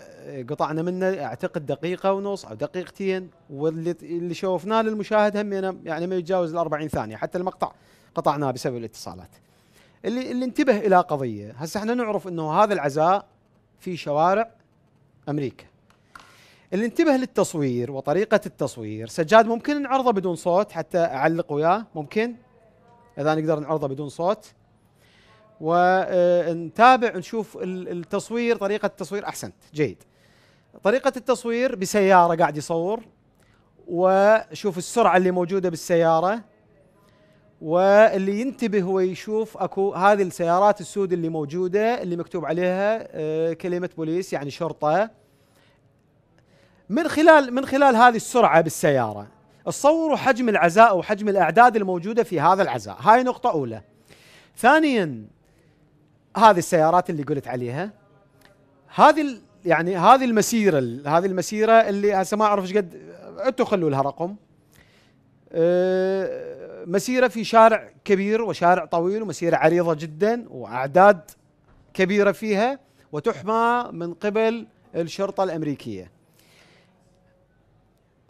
آه، قطعنا منه اعتقد دقيقه ونص او دقيقتين واللي اللي شوفناه للمشاهد هم يعني, يعني ما يتجاوز ال 40 ثانيه حتى المقطع قطعناه بسبب الاتصالات اللي اللي انتبه الى قضيه هسه احنا نعرف انه هذا العزاء في شوارع أمريكا اللي انتبه للتصوير وطريقة التصوير سجاد ممكن نعرضه بدون صوت حتى أعلق وياه ممكن إذا نقدر نعرضه بدون صوت ونتابع آه، نشوف التصوير طريقة التصوير أحسنت جيد طريقة التصوير بسيارة قاعد يصور وشوف السرعة اللي موجودة بالسيارة واللي ينتبه هو يشوف اكو هذه السيارات السود اللي موجوده اللي مكتوب عليها آه، كلمه بوليس يعني شرطه من خلال من خلال هذه السرعه بالسياره تصوروا حجم العزاء وحجم الاعداد الموجوده في هذا العزاء هاي نقطه اولى ثانيا هذه السيارات اللي قلت عليها هذه يعني هذه المسيره هذه المسيره اللي هسه ما اعرف ايش قد انتم خلوا لها رقم أه، مسيره في شارع كبير وشارع طويل ومسيره عريضه جدا واعداد كبيره فيها وتحمى من قبل الشرطه الامريكيه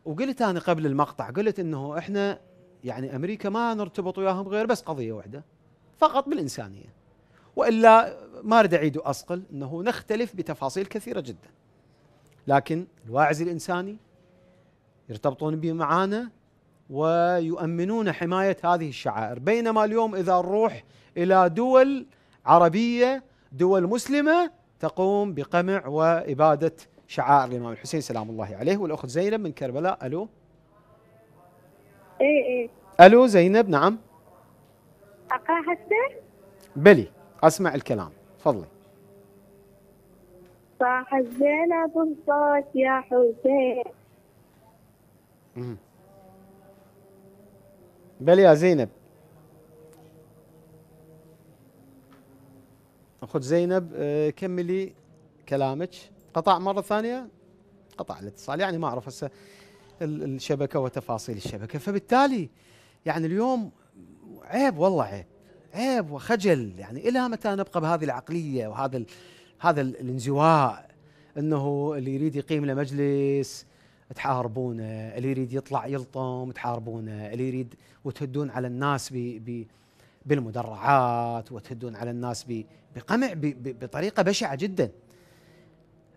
وقلت انا قبل المقطع قلت انه احنا يعني امريكا ما نرتبط وياهم غير بس قضيه واحده فقط بالانسانيه والا ما اريد اعيد واصقل انه نختلف بتفاصيل كثيره جدا لكن الواعز الانساني يرتبطون به معانا ويؤمنون حمايه هذه الشعائر بينما اليوم اذا نروح الى دول عربيه دول مسلمه تقوم بقمع واباده شعائر الامام الحسين سلام الله عليه والاخت زينب من كربلاء الو اي اي الو زينب نعم اقرا هسه بلي اسمع الكلام تفضلي صاح زينب الصوت يا حسين بلي يا زينب اخت زينب آه، كملي كلامك قطع مره ثانيه قطع الاتصال يعني ما اعرف هسه الشبكه وتفاصيل الشبكه فبالتالي يعني اليوم عيب والله عيب عيب وخجل يعني الى متى نبقى بهذه العقليه وهذا الـ هذا الـ الانزواء انه اللي يريد يقيم له مجلس تحاربونه اللي يريد يطلع يلطم تحاربونه اللي يريد وتهدون على الناس بـ بـ بالمدرعات وتهدون على الناس بقمع بطريقه بشعه جدا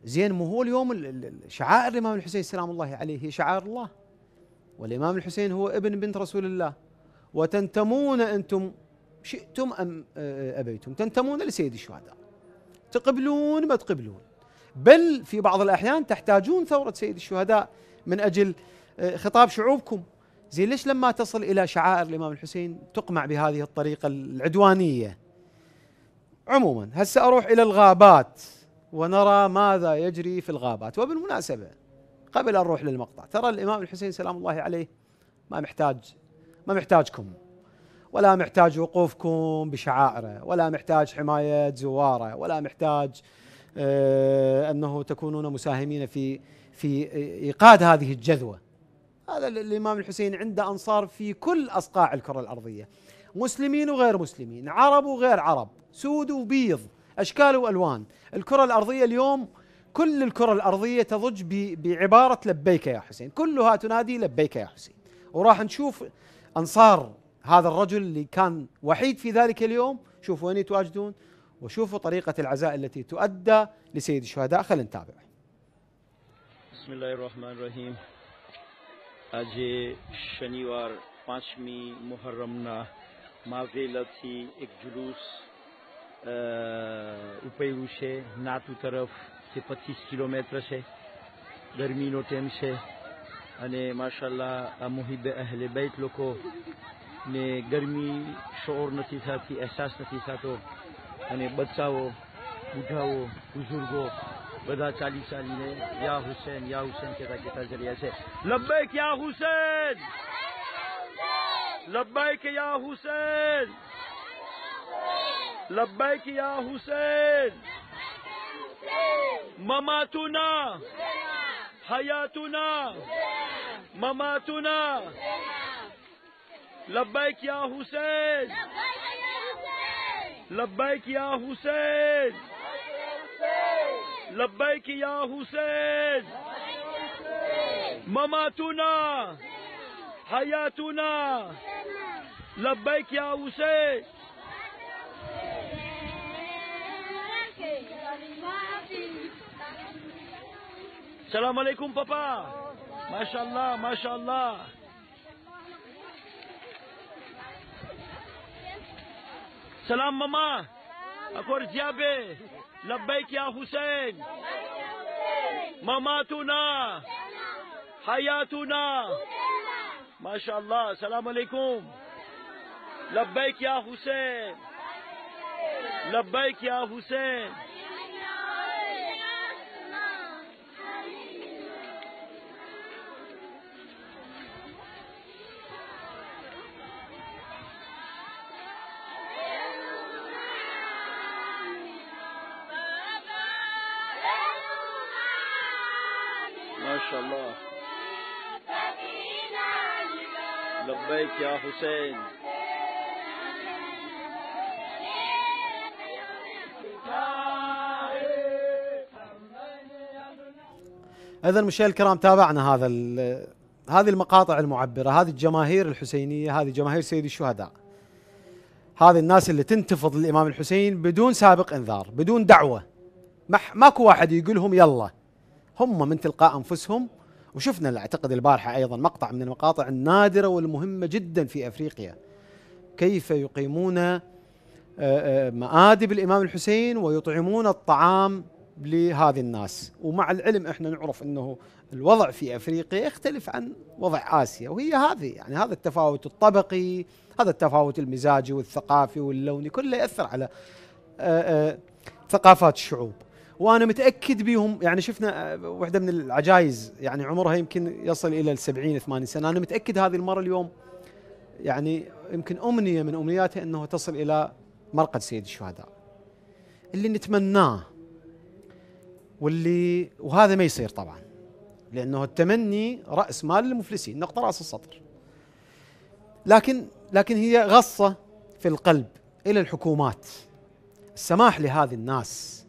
زين مو هو اليوم شعائر الامام الحسين سلام الله عليه هي شعائر الله والامام الحسين هو ابن بنت رسول الله وتنتمون انتم شئتم ام آه، آه، ابيتم تنتمون لسيد الشهداء تقبلون ما تقبلون بل في بعض الاحيان تحتاجون ثوره سيد الشهداء من اجل آه، خطاب شعوبكم زين ليش لما تصل الى شعائر الامام الحسين تقمع بهذه الطريقه العدوانيه عموما هسه اروح الى الغابات ونرى ماذا يجري في الغابات وبالمناسبة قبل أن نروح للمقطع ترى الإمام الحسين سلام الله عليه ما محتاج ما محتاجكم ولا محتاج وقوفكم بشعائره ولا محتاج حماية زواره ولا محتاج آه، أنه تكونون مساهمين في في إيقاد هذه الجذوة هذا الإمام الحسين عنده أنصار في كل أصقاع الكرة الأرضية مسلمين وغير مسلمين عرب وغير عرب سود وبيض أشكال وألوان الكره الارضيه اليوم كل الكره الارضيه تضج بعباره لبيك يا حسين كلها تنادي لبيك يا حسين وراح نشوف انصار هذا الرجل اللي كان وحيد في ذلك اليوم شوفوا وين يتواجدون وشوفوا طريقه العزاء التي تؤدى لسيد الشهداء خلينا نتابع بسم الله الرحمن الرحيم 5 محرمنا ما في માલરેલાથી اك جلوس ઉપૈરું છે નાતુ તરફ જે પચીસ કિલોમીટર છે ગરમીનો ટેમ છે અને માશાલ્લાહ આ મુહિબ અહેલે બૈત લોકો ને ગરમી શોર નથી થતી અહેસાસ નથી થતો અને બચ્ચાઓ બુઢાઓ બુઝુર્ગો બધા ચાલી ચાલીને યા હુસેન યા હુસેન કહેતા કહેતા જઈ છે લબ્બૈક યા હુસેન લબ્બૈક યા હુસેન لبیک کیا حسین مماتنا حیاتنا مماتنا لبیک لبائی کیا لبیک لبائی کیا لبیک لبائی کیا مماتنا حیاتنا لبیک یا حسین کیا السلام عليكم بابا ما شاء الله ما شاء الله سلام ماما اكور زيابه لبيك يا حسين مماتنا حياتنا ما شاء الله السلام عليكم لبيك يا حسين لبيك يا حسين شاء الله لبيك يا حسين اذا مشاهدينا الكرام تابعنا هذا هذه المقاطع المعبره هذه الجماهير الحسينيه هذه جماهير سيد الشهداء هذه الناس اللي تنتفض للامام الحسين بدون سابق انذار بدون دعوه ماكو واحد يقول لهم يلا هم من تلقاء انفسهم وشفنا اعتقد البارحه ايضا مقطع من المقاطع النادره والمهمه جدا في افريقيا كيف يقيمون آه، آه، مآدب الامام الحسين ويطعمون الطعام لهذه الناس ومع العلم احنا نعرف انه الوضع في افريقيا يختلف عن وضع اسيا وهي هذه يعني هذا التفاوت الطبقي هذا التفاوت المزاجي والثقافي واللوني كله ياثر على آه، ثقافات الشعوب وانا متاكد بيهم يعني شفنا آه، وحده من العجائز يعني عمرها يمكن يصل الى ال 70 80 سنه انا متاكد هذه المره اليوم يعني يمكن امنيه من امنياتها انه تصل الى مرقد سيد الشهداء اللي نتمناه واللي وهذا ما يصير طبعا لانه التمني راس مال المفلسين نقطه راس السطر لكن لكن هي غصه في القلب الى الحكومات السماح لهذه الناس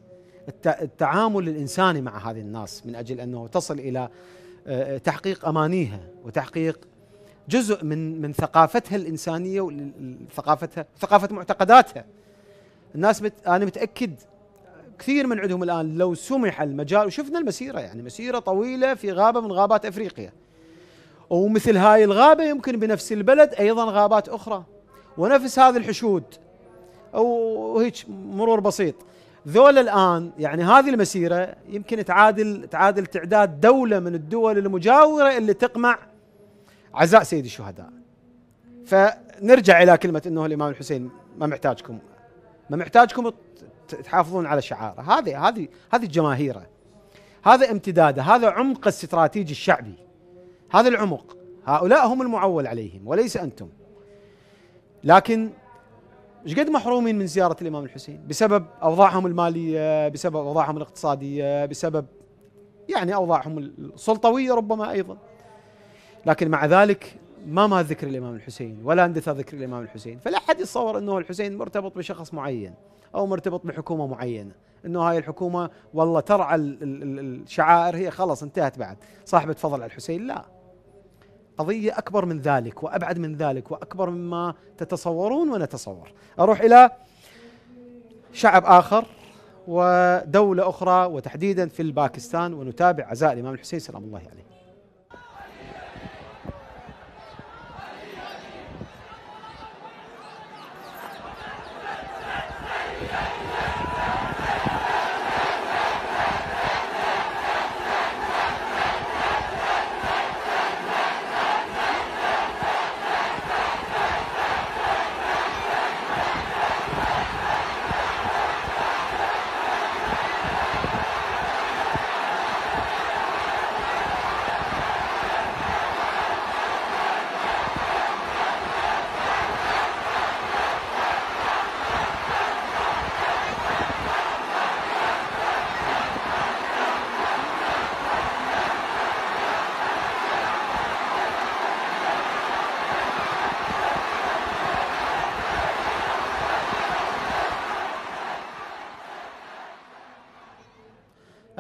التعامل الانساني مع هذه الناس من اجل انه تصل الى آه، تحقيق امانيها وتحقيق جزء من من ثقافتها الانسانيه وثقافتها ثقافه معتقداتها. الناس مت انا متاكد كثير من عندهم الان لو سمح المجال وشفنا المسيره يعني مسيره طويله في غابه من غابات افريقيا. ومثل هاي الغابه يمكن بنفس البلد ايضا غابات اخرى ونفس هذه الحشود وهيك مرور بسيط. ذول الان يعني هذه المسيره يمكن تعادل تعادل تعداد دوله من الدول المجاوره اللي تقمع عزاء سيد الشهداء. فنرجع الى كلمه انه الامام الحسين ما محتاجكم ما محتاجكم تحافظون على شعاره، هذه هذه هذه جماهيره. هذا امتداده، هذا عمق الاستراتيجي الشعبي. هذا العمق، هؤلاء هم المعول عليهم وليس انتم. لكن ايش قد محرومين من زياره الامام الحسين بسبب اوضاعهم الماليه بسبب اوضاعهم الاقتصاديه بسبب يعني اوضاعهم السلطويه ربما ايضا لكن مع ذلك ما ما ذكر الامام الحسين ولا اندثى ذكر الامام الحسين فلا احد يتصور انه الحسين مرتبط بشخص معين او مرتبط بحكومه معينه انه هاي الحكومه والله ترعى الشعائر هي خلاص انتهت بعد صاحبه فضل على الحسين لا قضية أكبر من ذلك وأبعد من ذلك وأكبر مما تتصورون ونتصور أروح إلى شعب آخر ودولة أخرى وتحديدا في الباكستان ونتابع عزاء الإمام الحسين سلام الله عليه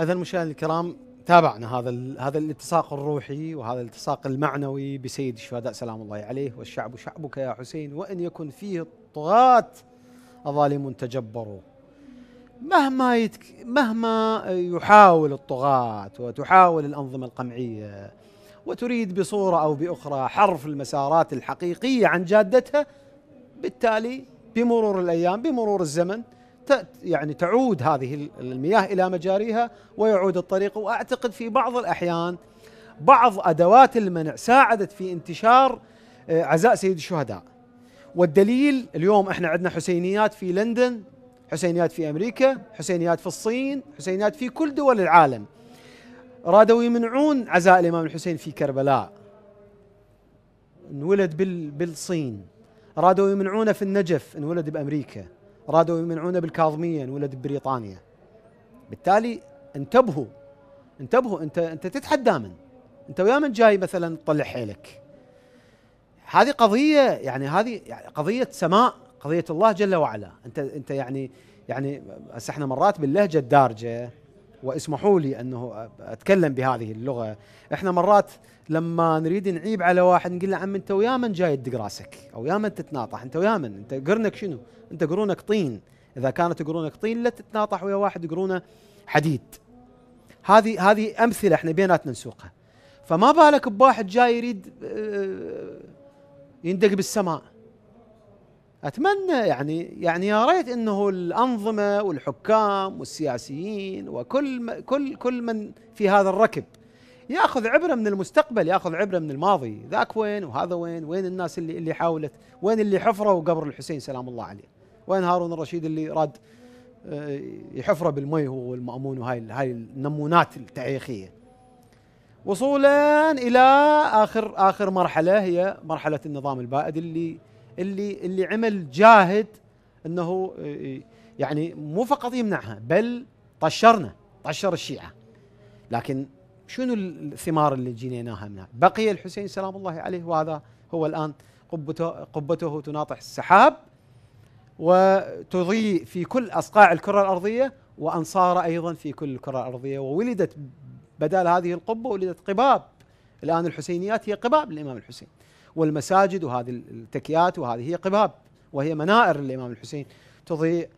اذا مشاهدينا الكرام تابعنا هذا هذا الاتساق الروحي وهذا الاتساق المعنوي بسيد الشهداء سلام الله عليه والشعب شعبك يا حسين وان يكن فيه الطغاة ظالم تجبروا مهما يتك... مهما يحاول الطغاة وتحاول الأنظمة القمعية وتريد بصورة أو بأخرى حرف المسارات الحقيقية عن جادتها بالتالي بمرور الأيام بمرور الزمن يعني تعود هذه المياه الى مجاريها ويعود الطريق واعتقد في بعض الاحيان بعض ادوات المنع ساعدت في انتشار آه، عزاء سيد الشهداء والدليل اليوم احنا عندنا حسينيات في لندن حسينيات في امريكا حسينيات في الصين حسينيات في كل دول العالم رادوا يمنعون عزاء الامام الحسين في كربلاء انولد بالصين رادوا يمنعونه في النجف انولد بامريكا رادوا يمنعونه بالكاظمية ولد ببريطانيا بالتالي انتبهوا انتبهوا انت انت تتحدى من انت ويا من جاي مثلا تطلع حيلك هذه قضية يعني هذه يعني قضية سماء قضية الله جل وعلا انت انت يعني يعني هسه احنا مرات باللهجة الدارجة واسمحوا لي انه اتكلم بهذه اللغه احنا مرات لما نريد نعيب على واحد نقول له عم انت ويا من جاي تدق راسك او يا من تتناطح انت ويا من انت قرنك شنو انت قرونك طين اذا كانت قرونك طين لا تتناطح ويا واحد قرونه حديد هذه هذه امثله احنا بيناتنا نسوقها فما بالك بواحد جاي يريد آه، يندق بالسماء اتمنى يعني يعني يا ريت انه الانظمه والحكام والسياسيين وكل كل كل من في هذا الركب ياخذ عبره من المستقبل ياخذ عبره من الماضي ذاك وين وهذا وين وين الناس اللي اللي حاولت وين اللي حفروا قبر الحسين سلام الله عليه وين هارون الرشيد اللي راد آه، يحفره بالمي هو والمأمون وهاي هاي النمونات التاريخيه وصولا الى اخر اخر مرحله هي مرحله النظام البائد اللي اللي اللي عمل جاهد انه آه، آه، يعني مو فقط يمنعها بل طشرنا طشر الشيعه لكن شنو الثمار اللي جنيناها منها بقي الحسين سلام الله عليه وهذا هو الان قبته قبته تناطح السحاب وتضيء في كل اصقاع الكره الارضيه وانصار ايضا في كل الكره الارضيه وولدت بدل هذه القبه ولدت قباب الان الحسينيات هي قباب الامام الحسين والمساجد وهذه التكيات وهذه هي قباب وهي منائر للإمام الحسين تضيء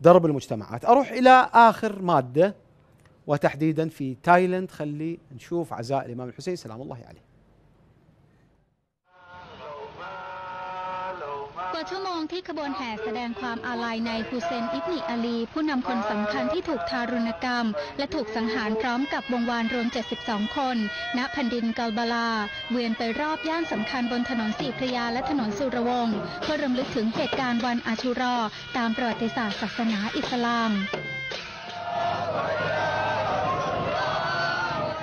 درب المجتمعات أروح إلى آخر مادة وتحديدا في تايلند خلي نشوف عزاء الإمام الحسين سلام الله عليه ว่าชั่วโมงที่ขบวนแห่แสดงความอาลัยในฮุเซนอิบนิอาลี ผู้นำคนสำคัญที่ถูกทารุณกรรม และถูกสังหารพร้อมกับวงวานรวม 72 คนณแผ่นดินกาลบาลา เวียนไปรอบย่านสำคัญบนถนนสีพระยาและถนนสุรวงศ์เพื่อรำลึกถึงเหตุการณ์วันอาชุรอ ตามประวัติศาสตร์ศาสนาอิสลาม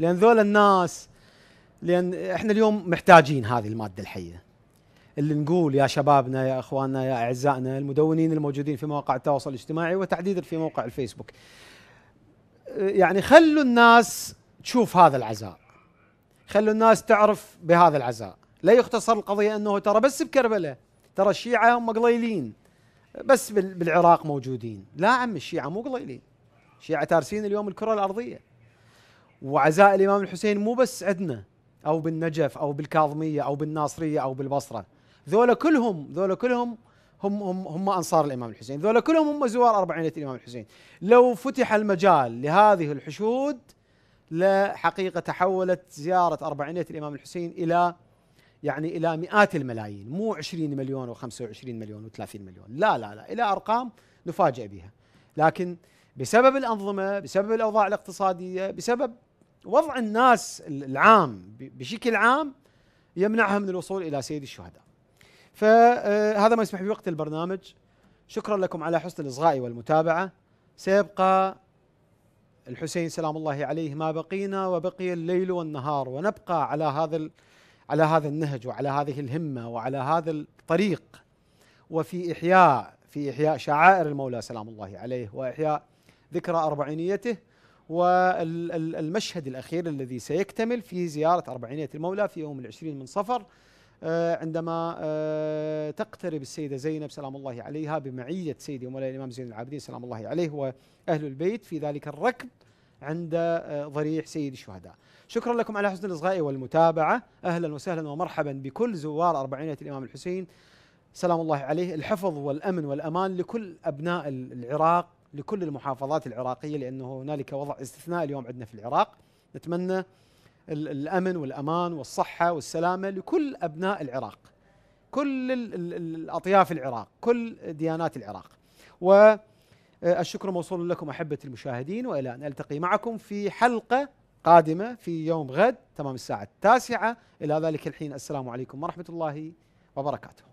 لان ذول الناس لان احنا اليوم محتاجين هذه الماده الحيه اللي نقول يا شبابنا يا اخواننا يا اعزائنا المدونين الموجودين في مواقع التواصل الاجتماعي وتحديدا في موقع الفيسبوك يعني خلوا الناس تشوف هذا العزاء خلوا الناس تعرف بهذا العزاء لا يختصر القضيه انه ترى بس بكربلاء ترى الشيعه هم قليلين بس بالعراق موجودين لا عم الشيعه مو قليلين الشيعه تارسين اليوم الكره الارضيه وعزاء الامام الحسين مو بس عندنا او بالنجف او بالكاظميه او بالناصريه او بالبصره ذولا كلهم ذولا كلهم هم هم هم انصار الامام الحسين ذولا كلهم هم زوار اربعينيه الامام الحسين لو فتح المجال لهذه الحشود لحقيقه تحولت زياره اربعينيه الامام الحسين الى يعني الى مئات الملايين مو 20 مليون و25 مليون و30 مليون لا لا لا الى ارقام نفاجئ بها لكن بسبب الانظمه بسبب الاوضاع الاقتصاديه بسبب وضع الناس العام بشكل عام يمنعها من الوصول الى سيد الشهداء. فهذا آه، ما يسمح بوقت البرنامج شكرا لكم على حسن الاصغاء والمتابعه سيبقى الحسين سلام الله عليه ما بقينا وبقي الليل والنهار ونبقى على هذا على هذا النهج وعلى هذه الهمه وعلى هذا الطريق وفي احياء في احياء شعائر المولى سلام الله عليه واحياء ذكرى اربعينيته والمشهد الأخير الذي سيكتمل في زيارة أربعينية المولى في يوم العشرين من صفر آه، عندما آه، تقترب السيدة زينب سلام الله عليها بمعية سيدي مولاي الإمام زين العابدين سلام الله عليه وأهل البيت في ذلك الركب عند آه، ضريح سيد الشهداء شكرا لكم على حسن الإصغاء والمتابعة أهلا وسهلا ومرحبا بكل زوار أربعينية الإمام الحسين سلام الله عليه الحفظ والأمن والأمان لكل أبناء العراق لكل المحافظات العراقيه لانه هنالك وضع استثناء اليوم عندنا في العراق نتمنى الامن والامان والصحه والسلامه لكل ابناء العراق كل الاطياف العراق كل ديانات العراق والشكر آه، موصول لكم احبه المشاهدين والى ان التقي معكم في حلقه قادمه في يوم غد تمام الساعه التاسعه الى ذلك الحين السلام عليكم ورحمه الله وبركاته